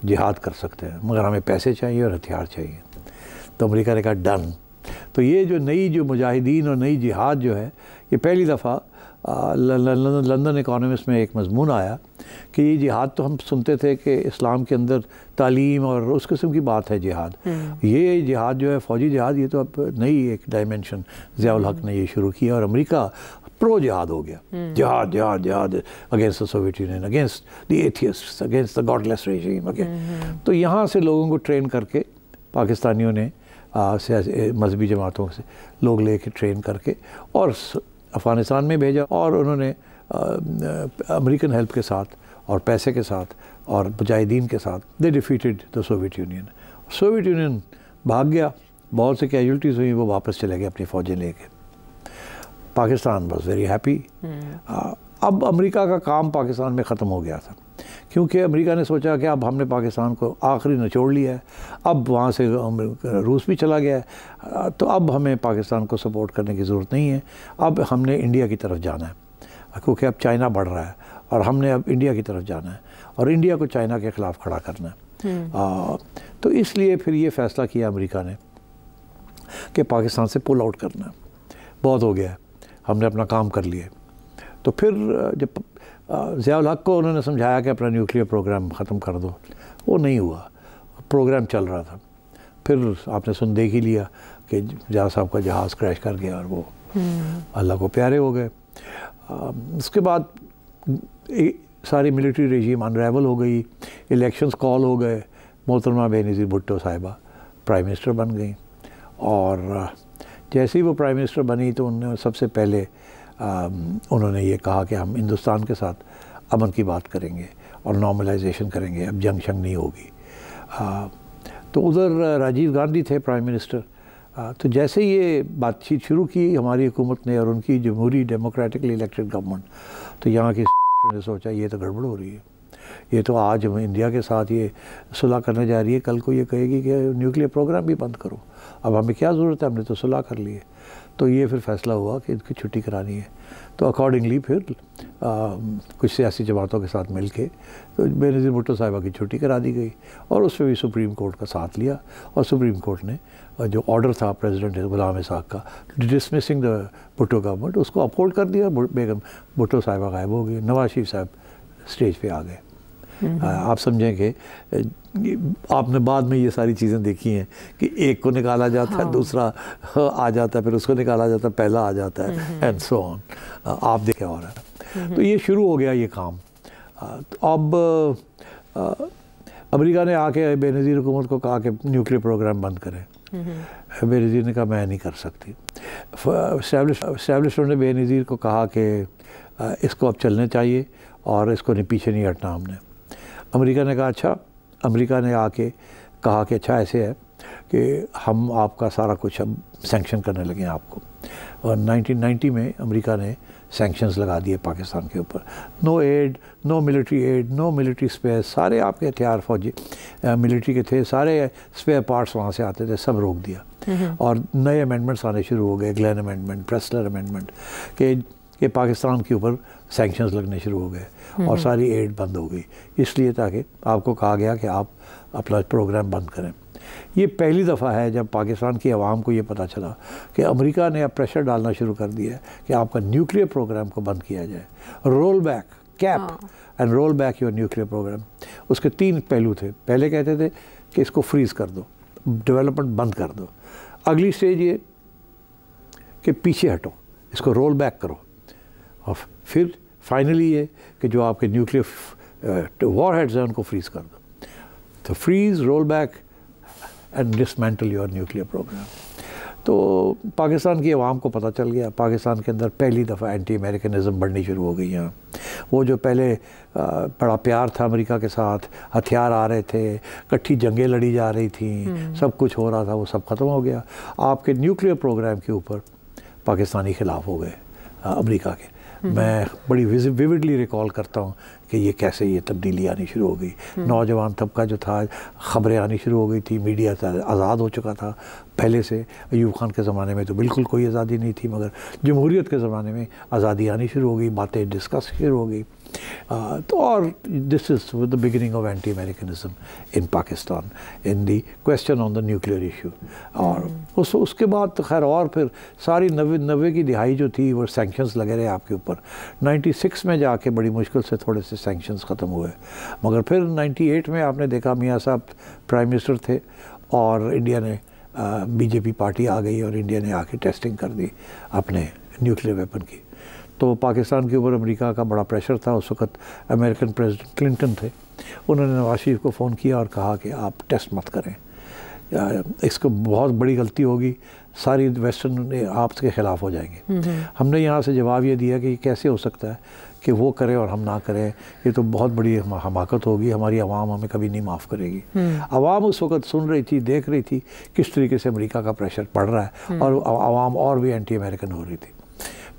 B: जिहाद कर सकते हैं मगर हमें पैसे चाहिए और हथियार चाहिए तो अमरीका ने कहा डन तो ये जो नई जो मुजाहिदीन और नई जिहाद जो है ये पहली दफ़ा लंदन इकानमिस्ट में एक मजमून आया कि ये जिहाद तो हम सुनते थे कि इस्लाम के अंदर तालीम और उस किस्म की बात है जिहाद हम्म। ये जिहाद जो है फ़ौजी जिहाद ये तो अब नई एक डायमेंशन ज़ियाल हक ने ये शुरू किया और अमेरिका प्रो जिहाद हो गया हम्म। जिहाद जिहाद जिहाद against the Soviet Union against the atheist against the godless regime again तो यहाँ से लोगों को ट्रेन करके पाकिस्तानियों ने मजहबी जमातों से लोग लेके ट्रेन करके और अफ़गानिस्तान में भेजा और उन्होंने अमेरिकन हेल्प के साथ और पैसे के साथ और मुजाहिदीन के साथ they defeated the Soviet Union Soviet Union भाग गया बहुत से कैजुअलिटीज़ हुई वो वापस चले गए अपनी फ़ौजें लेके पाकिस्तान वॉज वेरी हैप्पी अब अमेरिका का काम पाकिस्तान में ख़त्म हो गया था क्योंकि अमेरिका ने सोचा कि अब हमने पाकिस्तान को आखिरी नचोड़ लिया है अब वहाँ से रूस भी चला गया है तो अब हमें पाकिस्तान को सपोर्ट करने की ज़रूरत नहीं है अब हमने इंडिया की तरफ जाना है क्योंकि अब चाइना बढ़ रहा है और हमने अब इंडिया की तरफ जाना है और इंडिया को चाइना के ख़िलाफ़ खड़ा करना है हम्म। आ, तो इसलिए फिर ये फ़ैसला किया अमेरिका ने कि पाकिस्तान से पुल आउट करना बहुत हो गया हमने अपना काम कर लिए तो फिर जब ज़ियाल हक को उन्होंने समझाया कि अपना न्यूक्लियर प्रोग्राम ख़त्म कर दो वो नहीं हुआ प्रोग्राम चल रहा था फिर आपने सुन देख ही लिया कि जहाँ साहब का जहाज़ क्रैश कर गया और वो हम्म। अल्लाह को प्यारे हो गए Um, उसके बाद सारी मिलिट्री रेजीम अनरेवल हो गई इलेक्शंस कॉल हो गए मोहतरमा बेनज़ीर भुट्टो साहिबा प्राइम मिनिस्टर बन गई और uh, जैसे ही वो प्राइम मिनिस्टर बनी तो उन्होंने सबसे पहले आ, um, उन्होंने ये कहा कि हम हिंदुस्तान के साथ अमन की बात करेंगे और नॉर्मलाइजेशन करेंगे अब जंग शंग नहीं होगी uh, तो उधर uh, राजीव गांधी थे प्राइम मिनिस्टर तो जैसे ये बातचीत शुरू की हमारी हुकूमत ने और उनकी जमहूरी डेमोक्रेटिकली इलेक्टेड गवर्नमेंट तो यहाँ की ने सोचा ये तो गड़बड़ हो रही है ये तो आज हम इंडिया के साथ ये सुलह करने जा रही है कल को ये कहेगी कि न्यूक्लियर प्रोग्राम भी बंद करो अब हमें क्या ज़रूरत है हमने तो सुलह कर ली है तो ये फिर फैसला हुआ कि इनकी छुट्टी करानी है तो अकॉर्डिंगली फिर आ, कुछ सियासी जमातों के साथ मिल के तो बेनज़ीर भुट्टो साहिबा की छुट्टी करा दी गई और उसमें भी सुप्रीम कोर्ट का साथ लिया और सुप्रीम कोर्ट ने जो ऑर्डर था प्रेसिडेंट गुलाम साहब का डिसमिसिंग द भुट्टो गवर्नमेंट उसको अपोल्ड कर दिया बेगम भुट्टो साहिबा गायब हो गए नवाज शरीफ साहब स्टेज पर आ गए हाँ, आप समझेंगे आपने बाद में ये सारी चीज़ें देखी हैं कि एक को निकाला जाता हाँ। है दूसरा आ जाता है फिर उसको निकाला जाता है पहला आ जाता है एंड सो ऑन आप देखें और है हम्म। तो ये शुरू हो गया ये काम तो अब अमेरिका ने आके बेनज़ीर हुकूमत को कहा कि न्यूक्लियर प्रोग्राम बंद करें हम्म, हम्म। बेनज़ीर ने कहा मैं नहीं कर सकती स्टैब्लिशमेंट ने बेनज़ीर को कहा कि इसको अब चलने चाहिए और इसको नहीं पीछे नहीं हटना हमने अमेरिका ने कहा अच्छा अमेरिका ने आके कहा कि अच्छा ऐसे है कि हम आपका सारा कुछ हम सेंक्शन करने लगे हैं आपको और 1990 में अमेरिका ने सेंक्शन लगा दिए पाकिस्तान के ऊपर no aid no military aid no military spare सारे आपके हथियार फौजी मिलिट्री के थे सारे स्पेयर पार्ट्स वहाँ से आते थे सब रोक दिया हम्म। और नए अमेंडमेंट्स आने शुरू हो गए ग्लैन अमेंडमेंट प्रेसलर अमेंडमेंट के कि पाकिस्तान के ऊपर सेंक्शन लगने शुरू हो गए हम्म। और सारी एड बंद हो गई इसलिए ताकि आपको कहा गया कि आप अपना प्रोग्राम बंद करें ये पहली दफ़ा है जब पाकिस्तान की आवाम को ये पता चला कि अमेरिका ने अब प्रेशर डालना शुरू कर दिया कि आपका न्यूक्लियर प्रोग्राम को बंद किया जाए roll back cap and roll back your nuclear programme उसके तीन पहलू थे पहले कहते थे कि इसको फ्रीज़ कर दो डेवलपमेंट बंद कर दो अगली स्टेज ये कि पीछे हटो इसको रोल बैक करो और फिर फाइनली ये कि जो आपके न्यूक्लियर वॉर हेड्स हैं उनको फ्रीज कर दो तो freeze roll back and dismantle your nuclear programme तो पाकिस्तान की आवाम को पता चल गया पाकिस्तान के अंदर पहली दफ़ा एंटी अमेरिकनिज़म बढ़नी शुरू हो गई यहाँ वो जो पहले uh, बड़ा प्यार था अमेरिका के साथ हथियार आ रहे थे इकट्ठी जंगें लड़ी जा रही थी हम्म। सब कुछ हो रहा था वो सब ख़त्म हो गया आपके न्यूक्लियर प्रोग्राम के ऊपर पाकिस्तानी खिलाफ हो गए uh, अमेरिका के हम्म। मैं बड़ी विविडली रिकॉल करता हूँ कि ये कैसे ये तब्दीली आनी शुरू हो गई हम्म। नौजवान तबका जो था ख़बरें आनी शुरू हो गई थी मीडिया आज़ाद हो चुका था पहले से अयूब खान के ज़माने में तो बिल्कुल कोई आज़ादी नहीं थी मगर जमहूरीत के ज़माने में आज़ादी आनी शुरू हो गई बातें डिस्कस शुरू हो गई Uh, or this is the beginning of anti-Americanism in Pakistan, in the question on the nuclear issue. और उस उसके बाद तो खैर और फिर सारी नवे नवे की दिहाई जो थी वो सेंक्शन लगे रहे आपके ऊपर 96 में जाके बड़ी मुश्किल से थोड़े से सैंक्शंस ख़त्म हुए मगर फिर 98 में आपने देखा मियाँ साहब प्राइम मिनिस्टर थे और इंडिया ने बीजेपी पार्टी आ गई और इंडिया ने आके टेस्टिंग कर दी अपने न्यूक्लियर वेपन की तो पाकिस्तान के ऊपर अमेरिका का बड़ा प्रेशर था उस वक्त अमेरिकन प्रेसिडेंट क्लिंटन थे उन्होंने नवाज शरीफ को फ़ोन किया और कहा कि आप टेस्ट मत करें इसको बहुत बड़ी गलती होगी सारी वेस्टर्न आपके ख़िलाफ़ हो जाएंगे हम्म, हम्म। हमने यहाँ से जवाब ये दिया कि कैसे हो सकता है कि वो करें और हम ना करें ये तो बहुत बड़ी हमाकत होगी हमारी आवाम हमें कभी नहीं माफ़ करेगी हम्म। आवाम उस वक्त सुन रही थी देख रही थी किस तरीके से अमेरिका का प्रेशर पड़ रहा है और आवाम और भी एंटी अमेरिकन हो रही थी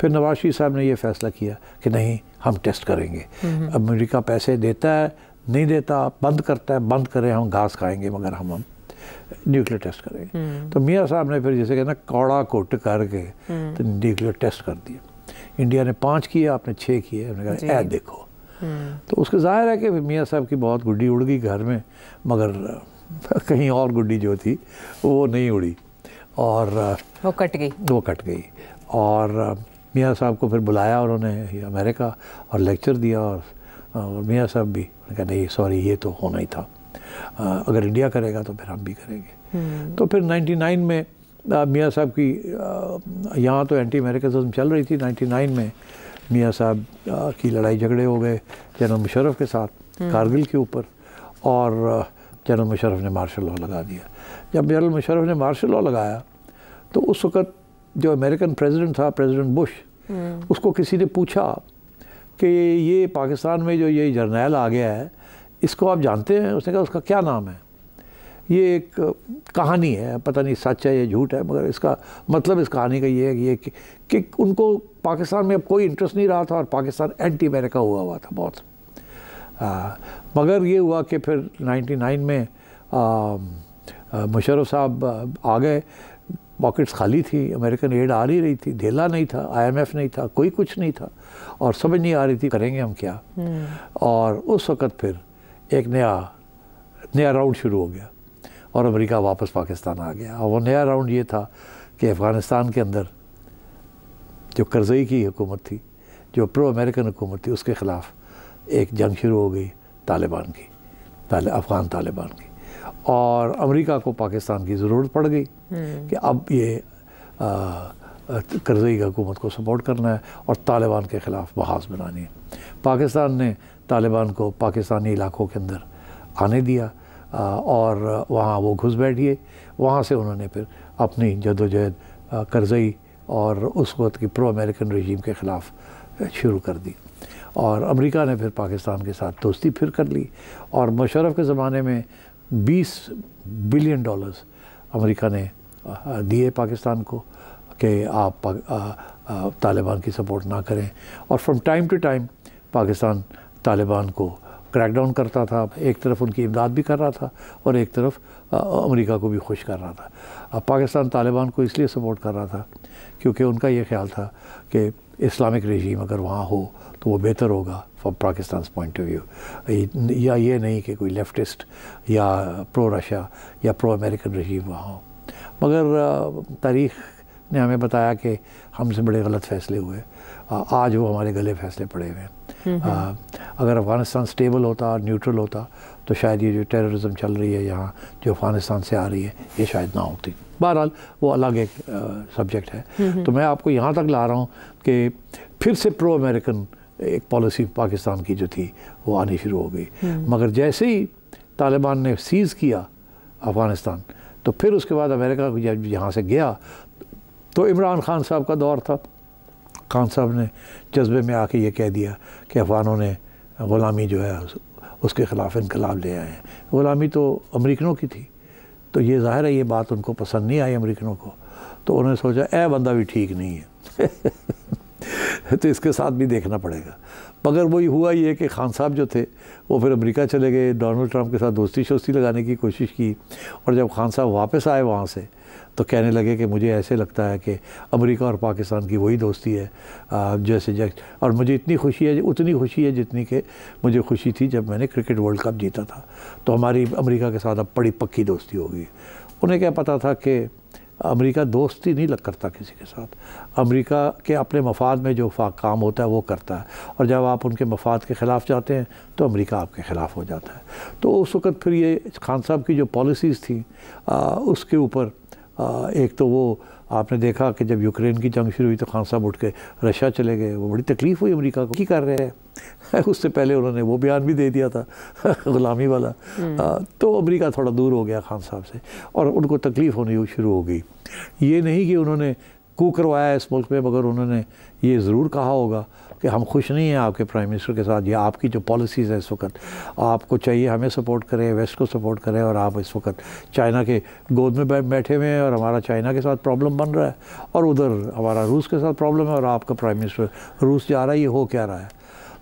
B: फिर नवाज शरीफ साहब ने ये फैसला किया कि नहीं हम टेस्ट करेंगे अमेरिका पैसे देता है नहीं देता बंद करता है बंद करें हम घास खाएंगे मगर हम हम न्यूक्लियर टेस्ट करेंगे हम्म। तो मियाँ साहब ने फिर जैसे कहना कौड़ा कोट करके हम्म। तो न्यूक्लियर टेस्ट कर दिया इंडिया ने पाँच किए आपने छः किए हमने कहा ऐ देखो हम्म। तो उसके ज़ाहिर है कि मियाँ साहब की बहुत गुड्डी उड़ गई घर में मगर कहीं और गुड्डी जो थी वो नहीं उड़ी और वो कट गई वो कट गई और मियाँ साहब को फिर बुलाया उन्होंने अमेरिका और लेक्चर दिया और, और मियाँ साहब भी उन्होंने कहा नहीं सॉरी ये तो होना ही था आ, अगर इंडिया करेगा तो फिर हम भी करेंगे हम्म। तो फिर 99 तो में मियाँ साहब की यहाँ तो एंटी अमेरिकनिज्म चल रही थी 99 में मियाँ साहब की लड़ाई झगड़े हो गए जनरल मुशरफ के साथ हम्म। कारगिल के ऊपर और जनरल मुशरफ ने मार्शल लॉ लगा दिया जब जनरल मुशरफ ने मार्शल लॉ लगाया तो उस वक़्त जो अमेरिकन प्रेसिडेंट था प्रेसिडेंट बुश हम्म। उसको किसी ने पूछा कि ये पाकिस्तान में जो ये जर्नैल आ गया है इसको आप जानते हैं उसने कहा उसका क्या नाम है ये एक कहानी है पता नहीं सच है या झूठ है मगर इसका मतलब इस कहानी का ये है कि ये कि, कि उनको पाकिस्तान में अब कोई इंटरेस्ट नहीं रहा था और पाकिस्तान एंटी अमेरिका हुआ हुआ था बहुत आ, मगर ये हुआ कि फिर 99 में मुशर्रफ साहब आ गए पॉकेट्स खाली थी अमेरिकन एड आ नहीं रही थी ढेला नहीं था आईएमएफ नहीं था कोई कुछ नहीं था और समझ नहीं आ रही थी करेंगे हम क्या हम्म। और उस वक़्त फिर एक नया नया राउंड शुरू हो गया और अमेरिका वापस पाकिस्तान आ गया और वो नया राउंड ये था कि अफ़गानिस्तान के अंदर जो करजई की हुकूमत थी जो प्रो अमेरिकन हुकूमत थी उसके ख़िलाफ़ एक जंग शुरू हो गई तालिबान की ताले अफ़गान तालिबान की और अमेरिका को पाकिस्तान की ज़रूरत पड़ गई हम्म। कि अब ये करजई हुकूमत को सपोर्ट करना है और तालिबान के ख़िलाफ़ बहास बनानी है पाकिस्तान ने तालिबान को पाकिस्तानी इलाकों के अंदर आने दिया आ, और वहाँ वो घुस बैठिए वहाँ से उन्होंने फिर अपनी जदोजहद करजई और उस वक्त की प्रो अमेरिकन रजीम के ख़िलाफ़ शुरू कर दी और अमेरिका ने फिर पाकिस्तान के साथ दोस्ती फिर कर ली और मुशरफ के ज़माने में 20 बिलियन डॉलर्स अमेरिका ने दिए पाकिस्तान को कि आप तालिबान की सपोर्ट ना करें और from time to time Pakistan Taliban को क्रैकडाउन करता था एक तरफ उनकी इमदाद भी कर रहा था और एक तरफ अमेरिका को भी खुश कर रहा था अब पाकिस्तान तालिबान को इसलिए सपोर्ट कर रहा था क्योंकि उनका ये ख्याल था कि इस्लामिक रजीम अगर वहाँ हो तो वो बेहतर होगा from Pakistan point of view या ये नहीं कि कोई लेफ्टिस्ट या प्रो रशिया या प्रो अमेरिकन रजीम वहाँ हो मगर तारीख ने हमें बताया कि हमसे बड़े गलत फैसले हुए आज वो हमारे गले फैसले पड़े हुए हैं अगर अफ़गानिस्तान स्टेबल होता न्यूट्रल होता तो शायद ये जो टेररिज्म चल रही है यहाँ जो अफ़गानिस्तान से आ रही है ये शायद ना होती बहरहाल वो अलग एक सब्जेक्ट है तो मैं आपको यहाँ तक ला रहा हूँ कि फिर से प्रो अमेरिकन एक पॉलिसी पाकिस्तान की जो थी वो आनी शुरू हो गई हम्म। मगर जैसे ही तालिबान ने सीज़ किया अफ़गानिस्तान तो फिर उसके बाद अमेरिका जब यहाँ से गया तो इमरान खान साहब का दौर था खान साहब ने जज्बे में आके ये कह दिया कि अफ़गानों ने ग़ुलामी जो है उसके ख़िलाफ़ इनकलाब ले आए हैं ग़ुलामी तो अमरीकनों की थी तो ये ज़ाहिर है ये बात उनको पसंद नहीं आई अमरीकनों को तो उन्होंने सोचा ए बंदा भी ठीक नहीं है तो इसके साथ भी देखना पड़ेगा मगर वही हुआ ये कि खान साहब जो थे वो फिर अमेरिका चले गए डोनाल्ड ट्रंप के साथ दोस्ती शोस्ती लगाने की कोशिश की और जब खान साहब वापस आए वहाँ से तो कहने लगे कि मुझे ऐसे लगता है कि अमेरिका और पाकिस्तान की वही दोस्ती है जैसे जैक और मुझे इतनी खुशी है उतनी खुशी है जितनी कि मुझे खुशी थी जब मैंने क्रिकेट वर्ल्ड कप जीता था तो हमारी अमरीका के साथ अब बड़ी पक्की दोस्ती होगी उन्हें क्या पता था कि अमेरिका दोस्ती नहीं लग करता किसी के साथ अमेरिका के अपने मफाद में जो काम होता है वो करता है और जब आप उनके मफाद के ख़िलाफ़ जाते हैं तो अमेरिका आपके ख़िलाफ़ हो जाता है तो उस वक़्त फिर ये खान साहब की जो पॉलिसीज़ थी आ, उसके ऊपर एक तो वो आपने देखा कि जब यूक्रेन की जंग शुरू हुई तो खान साहब उठ के रशिया चले गए वो बड़ी तकलीफ़ हुई अमेरिका को की कर रहे हैं उससे पहले उन्होंने वो बयान भी दे दिया था ग़ुलामी वाला आ, हम्म। हाँ, तो अमेरिका थोड़ा दूर हो गया खान साहब से और उनको तकलीफ़ होनी शुरू हो गई ये नहीं कि उन्होंने कू करवाया इस मुल्क में मगर उन्होंने ये ज़रूर कहा होगा कि हम खुश नहीं हैं आपके प्राइम मिनिस्टर के साथ या आपकी जो पॉलिसीज़ है इस वक्त आपको चाहिए हमें सपोर्ट करें वेस्ट को सपोर्ट करें और आप इस वक्त चाइना के गोद में बैठे हुए हैं और हमारा चाइना के साथ प्रॉब्लम बन रहा है और उधर हमारा रूस के साथ प्रॉब्लम है और आपका प्राइम मिनिस्टर रूस जा रहा है ये हो क्या रहा है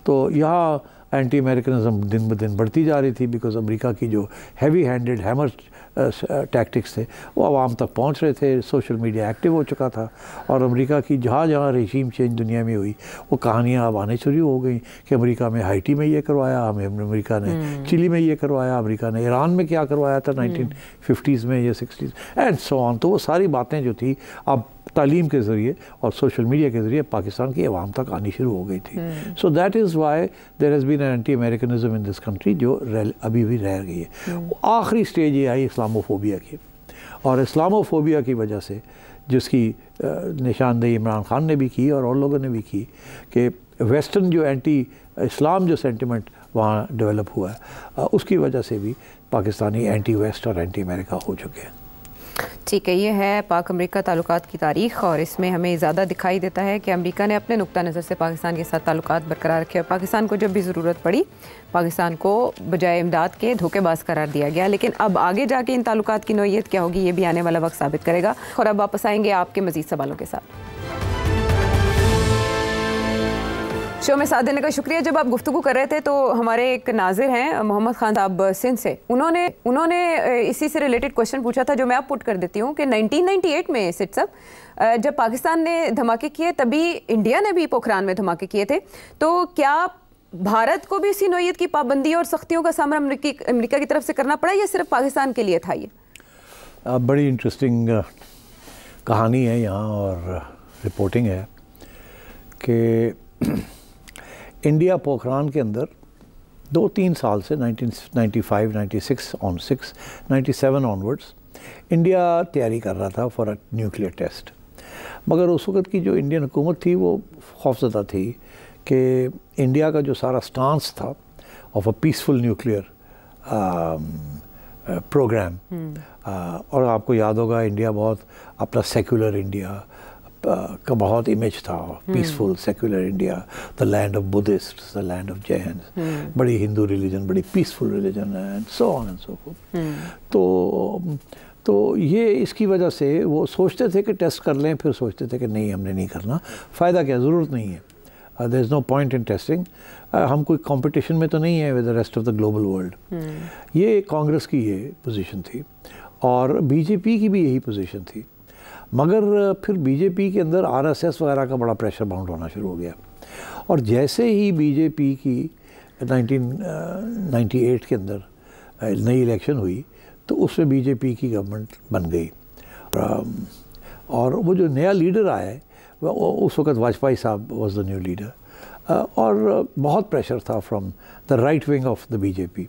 B: तो यहाँ एंटी अमेरिकनिज़म दिन ब दिन बढ़ती जा रही थी बिकॉज अमेरिका की जो हैवी हैंडेड हैमर टैक्टिक्स थे वो आवाम तक पहुंच रहे थे सोशल मीडिया एक्टिव हो चुका था और अमेरिका की जहाँ जहाँ रेशीम चेंज दुनिया में हुई वो कहानियाँ अब आने शुरू हो गई कि अमेरिका में हाइटी में ये करवाया हमें अमेरिका ने चिली हम्म। में ये करवाया अमेरिका ने ईरान में क्या करवाया था नाइनटीन हम्म। फिफ्टीज़ में या सिक्सटीज़ एंड सो ऑन तो वो सारी बातें जो थी अब तालीम के ज़रिए और सोशल मीडिया के ज़रिए पाकिस्तान की आवाम तक आनी शुरू हो गई थी so that is why there has been anti Americanism in this country जो रह, अभी भी रह गई है हम्म। आखिरी स्टेज ये आई इस्लामोफोबिया की और इस्लामोफोबिया की वजह से जिसकी निशानदेही इमरान खान ने भी की और और लोगों ने भी की कि वेस्टर्न जो एंटी इस्लाम जो सेंटिमेंट वहाँ डेवलप हुआ है उसकी वजह से भी पाकिस्तानी एंटी वेस्ट और एंटी अमेरिका हो चुके हैं
A: ठीक है ये है पाक अमेरिका ताल्लुक की तारीख और इसमें हमें ज़्यादा दिखाई देता है कि अमेरिका ने अपने नुक़ नज़र से पाकिस्तान के साथ ताल्लुक बरकरार रखे और पाकिस्तान को जब भी ज़रूरत पड़ी पाकिस्तान को बजाय इमदाद के धोखेबाज करार दिया गया लेकिन अब आगे जाके इन ताल्लुक की नोयत क्या होगी ये भी आने वाला वक्त साबित करेगा और अब वापस आएँगे आपके मज़ीद सवालों के साथ शो में साथ देने का शुक्रिया जब आप गुफ्तु कर रहे थे तो हमारे एक नाजिर हैं मोहम्मद खान साहब सिंध से उन्होंने उन्होंने इसी से रिलेटेड क्वेश्चन पूछा था जो मैं आप पुट कर देती हूँ कि 1998 में सिट सब जब पाकिस्तान ने धमाके किए तभी इंडिया ने भी पोखरान में धमाके किए थे तो क्या भारत को भी इसी नोयत की पाबंदी और सख्तियों का सामना अमरीका की तरफ से करना पड़ा या सिर्फ पाकिस्तान के लिए था ये
B: बड़ी इंटरेस्टिंग कहानी है यहाँ और रिपोर्टिंग है कि इंडिया पोखरान के अंदर दो तीन साल से 1995, 96 ऑन सिक्स 97 ऑनवर्ड्स इंडिया तैयारी कर रहा था फॉर अ न्यूक्लियर टेस्ट मगर उस वक्त की जो इंडियन हुकूमत थी वो खौफजदा थी कि इंडिया का जो सारा स्टांस था of a peaceful nuclear programme और आपको याद होगा इंडिया बहुत अपना सेकुलर इंडिया का बहुत इमेज था peaceful secular India the land of Buddhist the land of Jain बड़ी हिंदू रिलीजन बड़ी peaceful religion and so on and so तो तो ये इसकी वजह से वो सोचते थे कि टेस्ट कर लें फिर सोचते थे कि नहीं हमने नहीं करना फ़ायदा क्या ज़रूरत नहीं है there is no point in testing हम कोई कंपटीशन में तो नहीं है with the rest of the global world ये कांग्रेस की ये पोजीशन थी और बीजेपी की भी यही पोजीशन थी मगर फिर बीजेपी के अंदर आरएसएस वगैरह का बड़ा प्रेशर बाउंड होना शुरू हो गया और जैसे ही बीजेपी की 1998 के अंदर नई इलेक्शन हुई तो उसमें बीजेपी की गवर्नमेंट बन गई और वो जो नया लीडर आया है उस वक्त वाजपेयी साहब वॉज द न्यू लीडर और बहुत प्रेशर था from the right wing of the BJP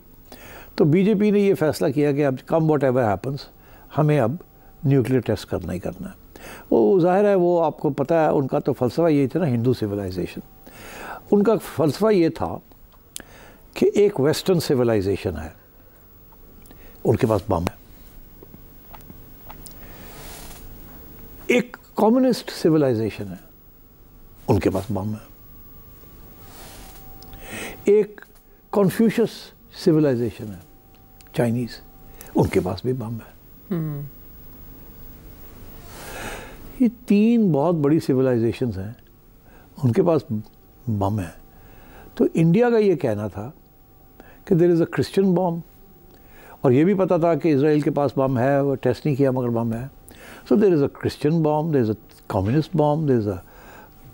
B: तो बीजेपी ने ये फैसला किया कि अब कम वॉट एवर हैपन्स हमें अब न्यूक्लियर टेस्ट करना ही करना है वो ज़ाहिर है वो आपको पता है उनका तो फ़लसफ़ा ये था ना हिंदू सिविलाइजेशन उनका फ़लसफ़ा ये था कि एक वेस्टर्न सिविलाइजेशन है उनके पास बम है एक कम्युनिस्ट सिविलाइजेशन है उनके पास बम है एक कॉन्फ्यूशस सिविलाइजेशन है चाइनीज़ उनके पास भी बम है हम्म। ये तीन बहुत बड़ी सिविलाइजेशन हैं उनके पास बम है तो इंडिया का ये कहना था कि there is a Christian bomb और ये भी पता था कि इसराइल के पास बम है वो टेस्ट नहीं किया मगर बम है so there is a Christian bomb there is a communist bomb there is a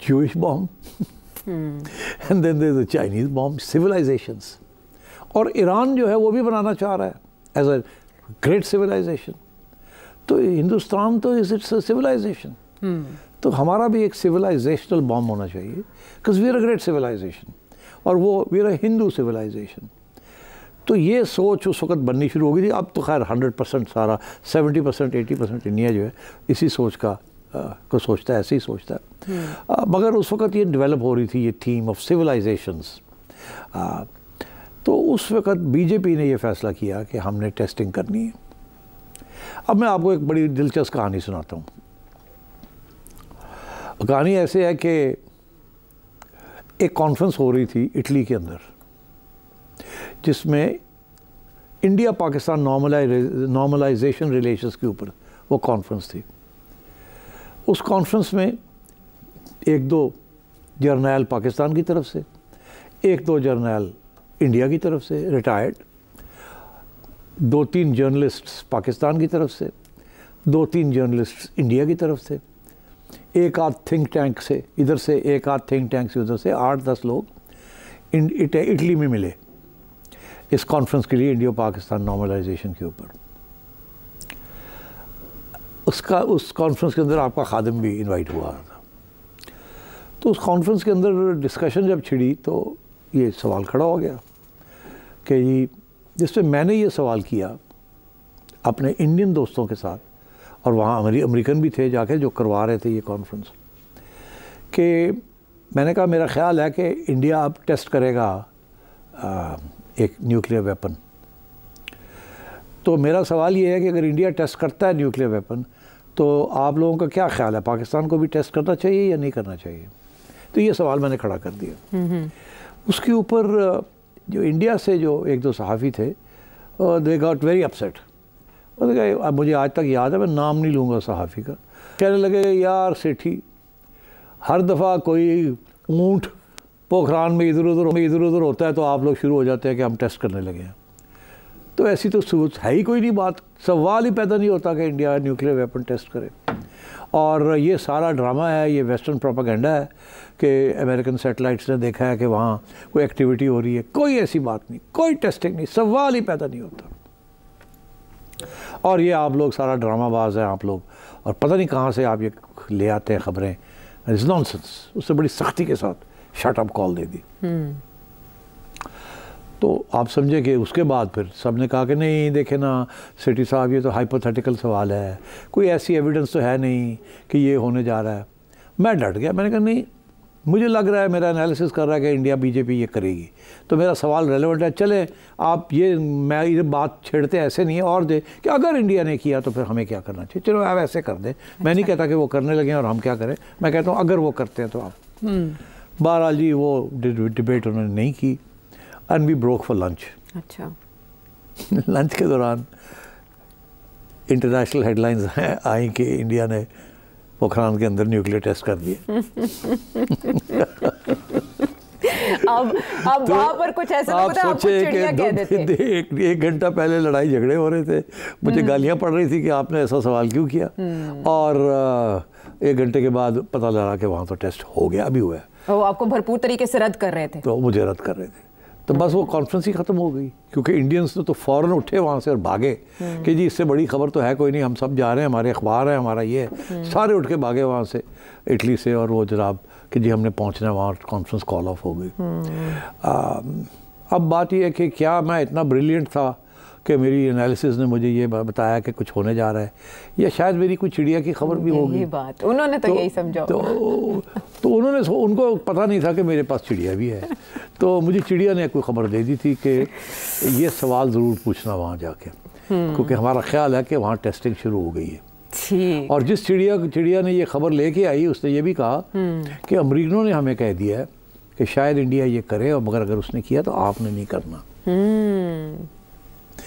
B: Jewish bomb and then there is a Chinese bomb civilisations और ईरान जो है वो भी बनाना चाह रहा है एज अ ग्रेट सिविलाइजेशन तो हिंदुस्तान तो इज इट्स सिविलाइजेशन तो हमारा भी एक सिविलाइजेशनल बॉम्ब होना चाहिए because we are great civilisation और वो वी आर हिंदू सिविलाइजेशन तो ये सोच उस वक्त बननी शुरू हो गई थी अब तो खैर हंड्रेड परसेंट सारा seventy percent eighty percent India जो है इसी सोच का आ, को सोचता है ऐसे ही सोचता है hmm. मगर उस वक्त ये डेवलप हो रही थी ये थीम ऑफ सिविलाइजेशंस तो उस वक्त बीजेपी ने ये फैसला किया कि हमने टेस्टिंग करनी है अब मैं आपको एक बड़ी दिलचस्प कहानी सुनाता हूँ कहानी ऐसे है कि एक कॉन्फ्रेंस हो रही थी इटली के अंदर जिसमें India Pakistan normalise normalisation relations के ऊपर वो कॉन्फ्रेंस थी उस कॉन्फ्रेंस में एक दो जर्नैल पाकिस्तान की तरफ से एक दो जर्नैल इंडिया की तरफ से रिटायर्ड दो तीन जर्नलिस्ट्स पाकिस्तान की तरफ से दो तीन जर्नलिस्ट्स इंडिया की तरफ से एक आध थिंक टैंक से इधर से एक आध थिंक टैंक से उधर से आठ दस लोग इटली में मिले इस कॉन्फ्रेंस के लिए इंडिया पाकिस्तान नॉर्मलाइजेशन के ऊपर उसका उस कॉन्फ्रेंस के अंदर आपका खादम भी इनवाइट हुआ था तो उस कॉन्फ्रेंस के अंदर डिस्कशन जब छिड़ी तो ये सवाल खड़ा हो गया कि जिस पर मैंने ये सवाल किया अपने इंडियन दोस्तों के साथ और वहाँ अमेरिकन भी थे जाके जो करवा रहे थे ये कॉन्फ्रेंस कि मैंने कहा मेरा ख्याल है कि इंडिया अब टेस्ट करेगा एक न्यूक्लियर वेपन तो मेरा सवाल ये है कि अगर इंडिया टेस्ट करता है न्यूक्लियर वेपन तो आप लोगों का क्या ख्याल है पाकिस्तान को भी टेस्ट करना चाहिए या नहीं करना चाहिए तो ये सवाल मैंने खड़ा कर दिया हम्म, हम्म। उसके ऊपर जो इंडिया से जो एक दो सहाफ़ी थे दे गॉट वेरी अपसेट अब मुझे आज तक याद है मैं नाम नहीं लूँगा सहाफ़ी का कहने लगे यार सेठी हर दफ़ा कोई ऊँट पोखरान में इधर उधर में इधर उधर होता है तो आप लोग शुरू हो जाते हैं कि हम टेस्ट करने लगे हैं तो ऐसी तो है ही कोई नहीं बात सवाल ही पैदा नहीं होता कि इंडिया न्यूक्लियर वेपन टेस्ट करे और ये सारा ड्रामा है ये वेस्टर्न प्रोपागेंडा है कि अमेरिकन सेटेलाइट्स ने देखा है कि वहाँ कोई एक्टिविटी हो रही है कोई ऐसी बात नहीं कोई टेस्टिंग नहीं सवाल ही पैदा नहीं होता और ये आप लोग सारा ड्रामाबाज हैं आप लोग और पता नहीं कहाँ से आप ये ले आते हैं खबरें इज़ नॉन उससे बड़ी सख्ती के साथ शर्टअप अप कॉल दे दी हम्म। तो आप समझे कि उसके बाद फिर सब ने कहा कि नहीं देखे ना सिटी साहब ये तो हाइपोथेटिकल सवाल है कोई ऐसी एविडेंस तो है नहीं कि ये होने जा रहा है मैं डट गया मैंने कहा नहीं मुझे लग रहा है मेरा एनालिसिस कर रहा है कि इंडिया बीजेपी ये करेगी तो मेरा सवाल रेलिवेंट है चले आप ये मैं ये बात छेड़ते ऐसे नहीं है और दे कि अगर इंडिया ने किया तो फिर हमें क्या करना चाहिए चलो आप ऐसे कर दें अच्छा। मैं नहीं अच्छा। कहता कि वो करने लगे और हम क्या करें मैं कहता हूँ अगर वो करते हैं तो आप हम्म। बहरहाल जी वो डिबेट उन्होंने नहीं की and we broke for lunch अच्छा लंच के दौरान इंटरनेशनल हेडलाइंस हैं आई कि इंडिया ने पोखरान के अंदर न्यूक्लियर टेस्ट कर
A: दिए अब अब तो पर कुछ ऐसा तो आप सोचे कि
B: एक एक घंटा पहले लड़ाई झगड़े हो रहे थे मुझे हम्म। गालियाँ पड़ रही थी कि आपने ऐसा सवाल क्यों किया हम्म। और एक घंटे के बाद पता लगा कि वहाँ तो टेस्ट हो गया अभी हुआ है
A: वो आपको भरपूर तरीके से रद्द कर रहे
B: थे तो मुझे रद्द कर रहे थे तो बस वो कॉन्फ्रेंस ही ख़त्म हो गई क्योंकि इंडियंस ने तो, तो फ़ौर उठे वहाँ से और भागे हम्म। कि जी इससे बड़ी खबर तो है कोई नहीं हम सब जा रहे हैं हमारे अखबार है हमारा ये है हम्म। सारे उठ के भागे वहाँ से इटली से और वो जनाब कि जी हमने पहुँचना है वहाँ कॉन्फ्रेंस कॉल ऑफ हो गई हम्म। अब बात यह है कि क्या मैं इतना ब्रिलियंट था कि मेरी एनालिसिस ने मुझे ये बताया कि कुछ होने जा रहा है या शायद मेरी कोई चिड़िया की खबर भी होगी
A: बात उन्होंने तो, तो यही समझा तो,
B: तो उन्होंने उनको पता नहीं था कि मेरे पास चिड़िया भी है तो मुझे चिड़िया ने कोई खबर दे दी थी कि ये सवाल ज़रूर पूछना वहाँ जाके हम्म। क्योंकि हमारा ख्याल है कि वहाँ टेस्टिंग शुरू हो गई है और जिस चिड़िया चिड़िया ने ये खबर लेके आई उसने ये भी कहा हम्म। कि अमरीकनों ने हमें कह दिया है कि शायद इंडिया ये करे और मगर अगर उसने किया तो आपने नहीं करना हम्म।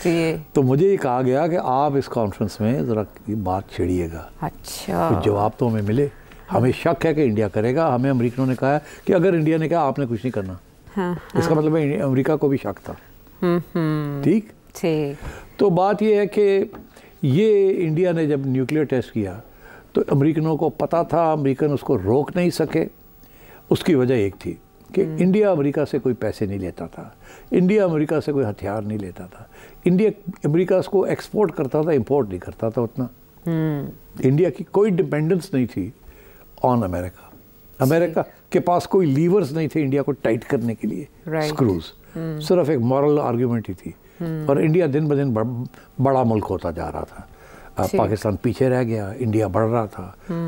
B: तो ये तो मुझे ये कहा गया कि आप इस कॉन्फ्रेंस में ज़रा बात छेड़िएगा अच्छा तो जवाब तो हमें मिले हमें शक है कि इंडिया करेगा हमें अमरीकनों ने कहा कि अगर इंडिया ने कहा आपने कुछ नहीं करना हाँ, हाँ। इसका मतलब अमरीका को भी शक था
A: हम्म, हम्म। ठीक
B: तो बात यह है कि ये इंडिया ने जब न्यूक्लियर टेस्ट किया तो अमरीकनों को पता था अमरीकन उसको रोक नहीं सके उसकी वजह एक थी कि हम्म। इंडिया अमेरिका से कोई पैसे नहीं लेता था इंडिया अमेरिका से कोई हथियार नहीं लेता था इंडिया अमेरिका को एक्सपोर्ट करता था इम्पोर्ट नहीं करता था उतना हम्म। इंडिया की कोई डिपेंडेंस नहीं थी ऑन अमेरिका अमेरिका के पास कोई लीवर्स नहीं थे इंडिया को टाइट करने के लिए स्क्रूज हम्म। सिर्फ एक मॉरल आर्ग्यूमेंट ही थी और इंडिया दिन ब दिन बड़ा मुल्क होता जा रहा था पाकिस्तान पीछे रह गया इंडिया बढ़ रहा था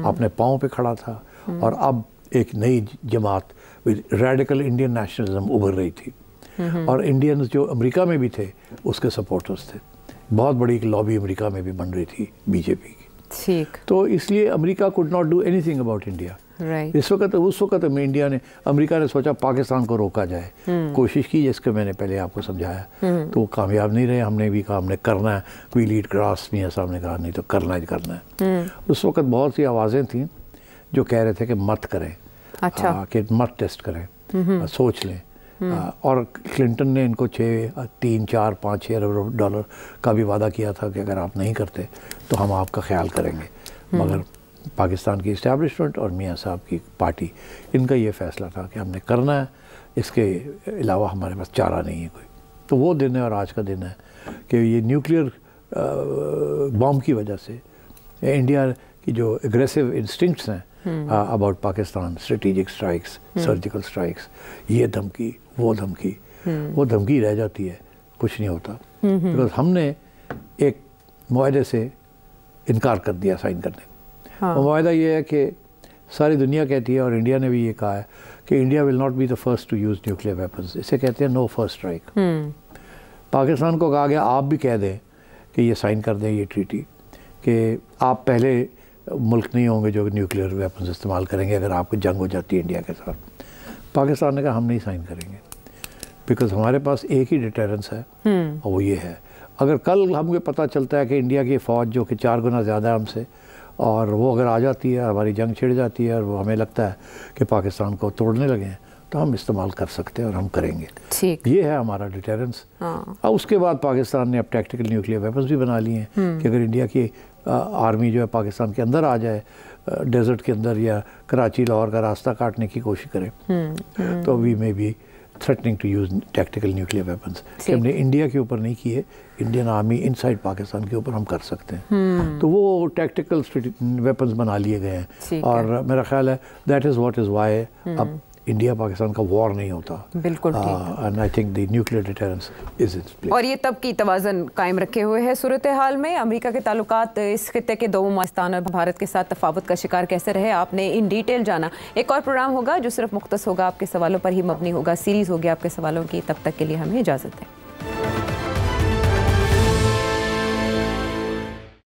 B: अपने पाँव पे खड़ा था और अब एक नई जमात रेडिकल इंडियन नेशनलिज्म उभर रही थी और इंडियंस जो अमेरिका में भी थे उसके सपोर्टर्स थे बहुत बड़ी एक लॉबी अमेरिका में भी बन रही थी बीजेपी की ठीक तो इसलिए America could not do anything about India Right. इस वक्त उस वक्त में इंडिया ने अमेरिका ने सोचा पाकिस्तान को रोका जाए hmm. कोशिश की जिसके मैंने पहले आपको समझाया hmm. तो कामयाब नहीं रहे हमने भी कहा हमने करना है वी लीड क्रॉस नहीं है सामने कहा नहीं तो करना ही करना है hmm. उस वक्त बहुत सी आवाज़ें थीं जो कह रहे थे कि मत करें अच्छा आ, हाँ, कि मत टेस्ट करें आ, सोच लें हम्म। आ, और क्लिंटन ने इनको छः तीन चार पाँच छः अरब डॉलर का भी वादा किया था कि अगर आप नहीं करते तो हम आपका ख्याल करेंगे हम्म। मगर पाकिस्तान की इस्टेबलिशमेंट और मियाँ साहब की पार्टी इनका ये फैसला था कि हमने करना है इसके अलावा हमारे पास चारा नहीं है कोई तो वो दिन है और आज का दिन है कि ये न्यूक्लियर बॉम्ब की वजह से इंडिया की जो एग्रेसिव इंस्टिंक्ट्स हैं about Pakistan strategic strikes surgical strikes ये धमकी वो धमकी hmm. वो धमकी रह जाती है कुछ नहीं होता बिकॉज hmm, hmm. हमने एक माहे से इनकार कर दिया साइन करने हाँ। माह ये है कि सारी दुनिया कहती है और इंडिया ने भी ये कहा है कि India will not be the first to use nuclear weapons इसे कहते हैं नो फर्स्ट स्ट्राइक पाकिस्तान को कहा गया आप भी कह दें कि ये साइन कर दें ये ट्रीटी कि आप पहले मुल्क नहीं होंगे जो न्यूक्लियर वेपन इस्तेमाल करेंगे अगर आपको जंग हो जाती है इंडिया के साथ पाकिस्तान ने कहा हम नहीं साइन करेंगे बिकॉज हमारे पास एक ही डिटेरेंस है और हम्म। वो ये है अगर कल हमको पता चलता है कि इंडिया की फ़ौज जो कि चार गुना ज़्यादा है हमसे और वो अगर आ जाती है हमारी जंग छिड़ जाती है और वो हमें लगता है कि पाकिस्तान को तोड़ने लगे हैं तो हम इस्तेमाल कर सकते हैं और हम करेंगे ठीक ये है हमारा डिटेरेंस हाँ। और उसके बाद पाकिस्तान ने अब टैक्टिकल न्यूक्लियर वेपन्स भी बना लिए हैं हम्म। कि अगर इंडिया की आर्मी जो है पाकिस्तान के अंदर आ जाए डेजर्ट के अंदर या कराची लाहौर का रास्ता काटने की कोशिश करें हम्म, हम्म। तो we may be threatening to use tactical nuclear weapons कि हमने इंडिया के ऊपर नहीं किए इंडियन आर्मी इनसाइड पाकिस्तान के ऊपर हम कर सकते हैं हम्म। तो वो टैक्टिकल वेपन्स बना लिए गए हैं और मेरा ख्याल है that is what is why अब इंडिया पाकिस्तान का वॉर नहीं होता बिल्कुल and I think the nuclear deterrence is it's
A: और ये तब की तोज़न कायम रखे हुए है सूरत हाल में अमेरिका के ताल्लुक इस खत्े के दो मस्तान और भारत के साथ तफावत का शिकार कैसे रहे आपने इन डिटेल जाना एक और प्रोग्राम होगा जो सिर्फ मुख्त होगा आपके सवालों पर ही मबनी होगा सीरीज़ होगी आपके सवालों की तब तक के लिए हमें इजाज़त है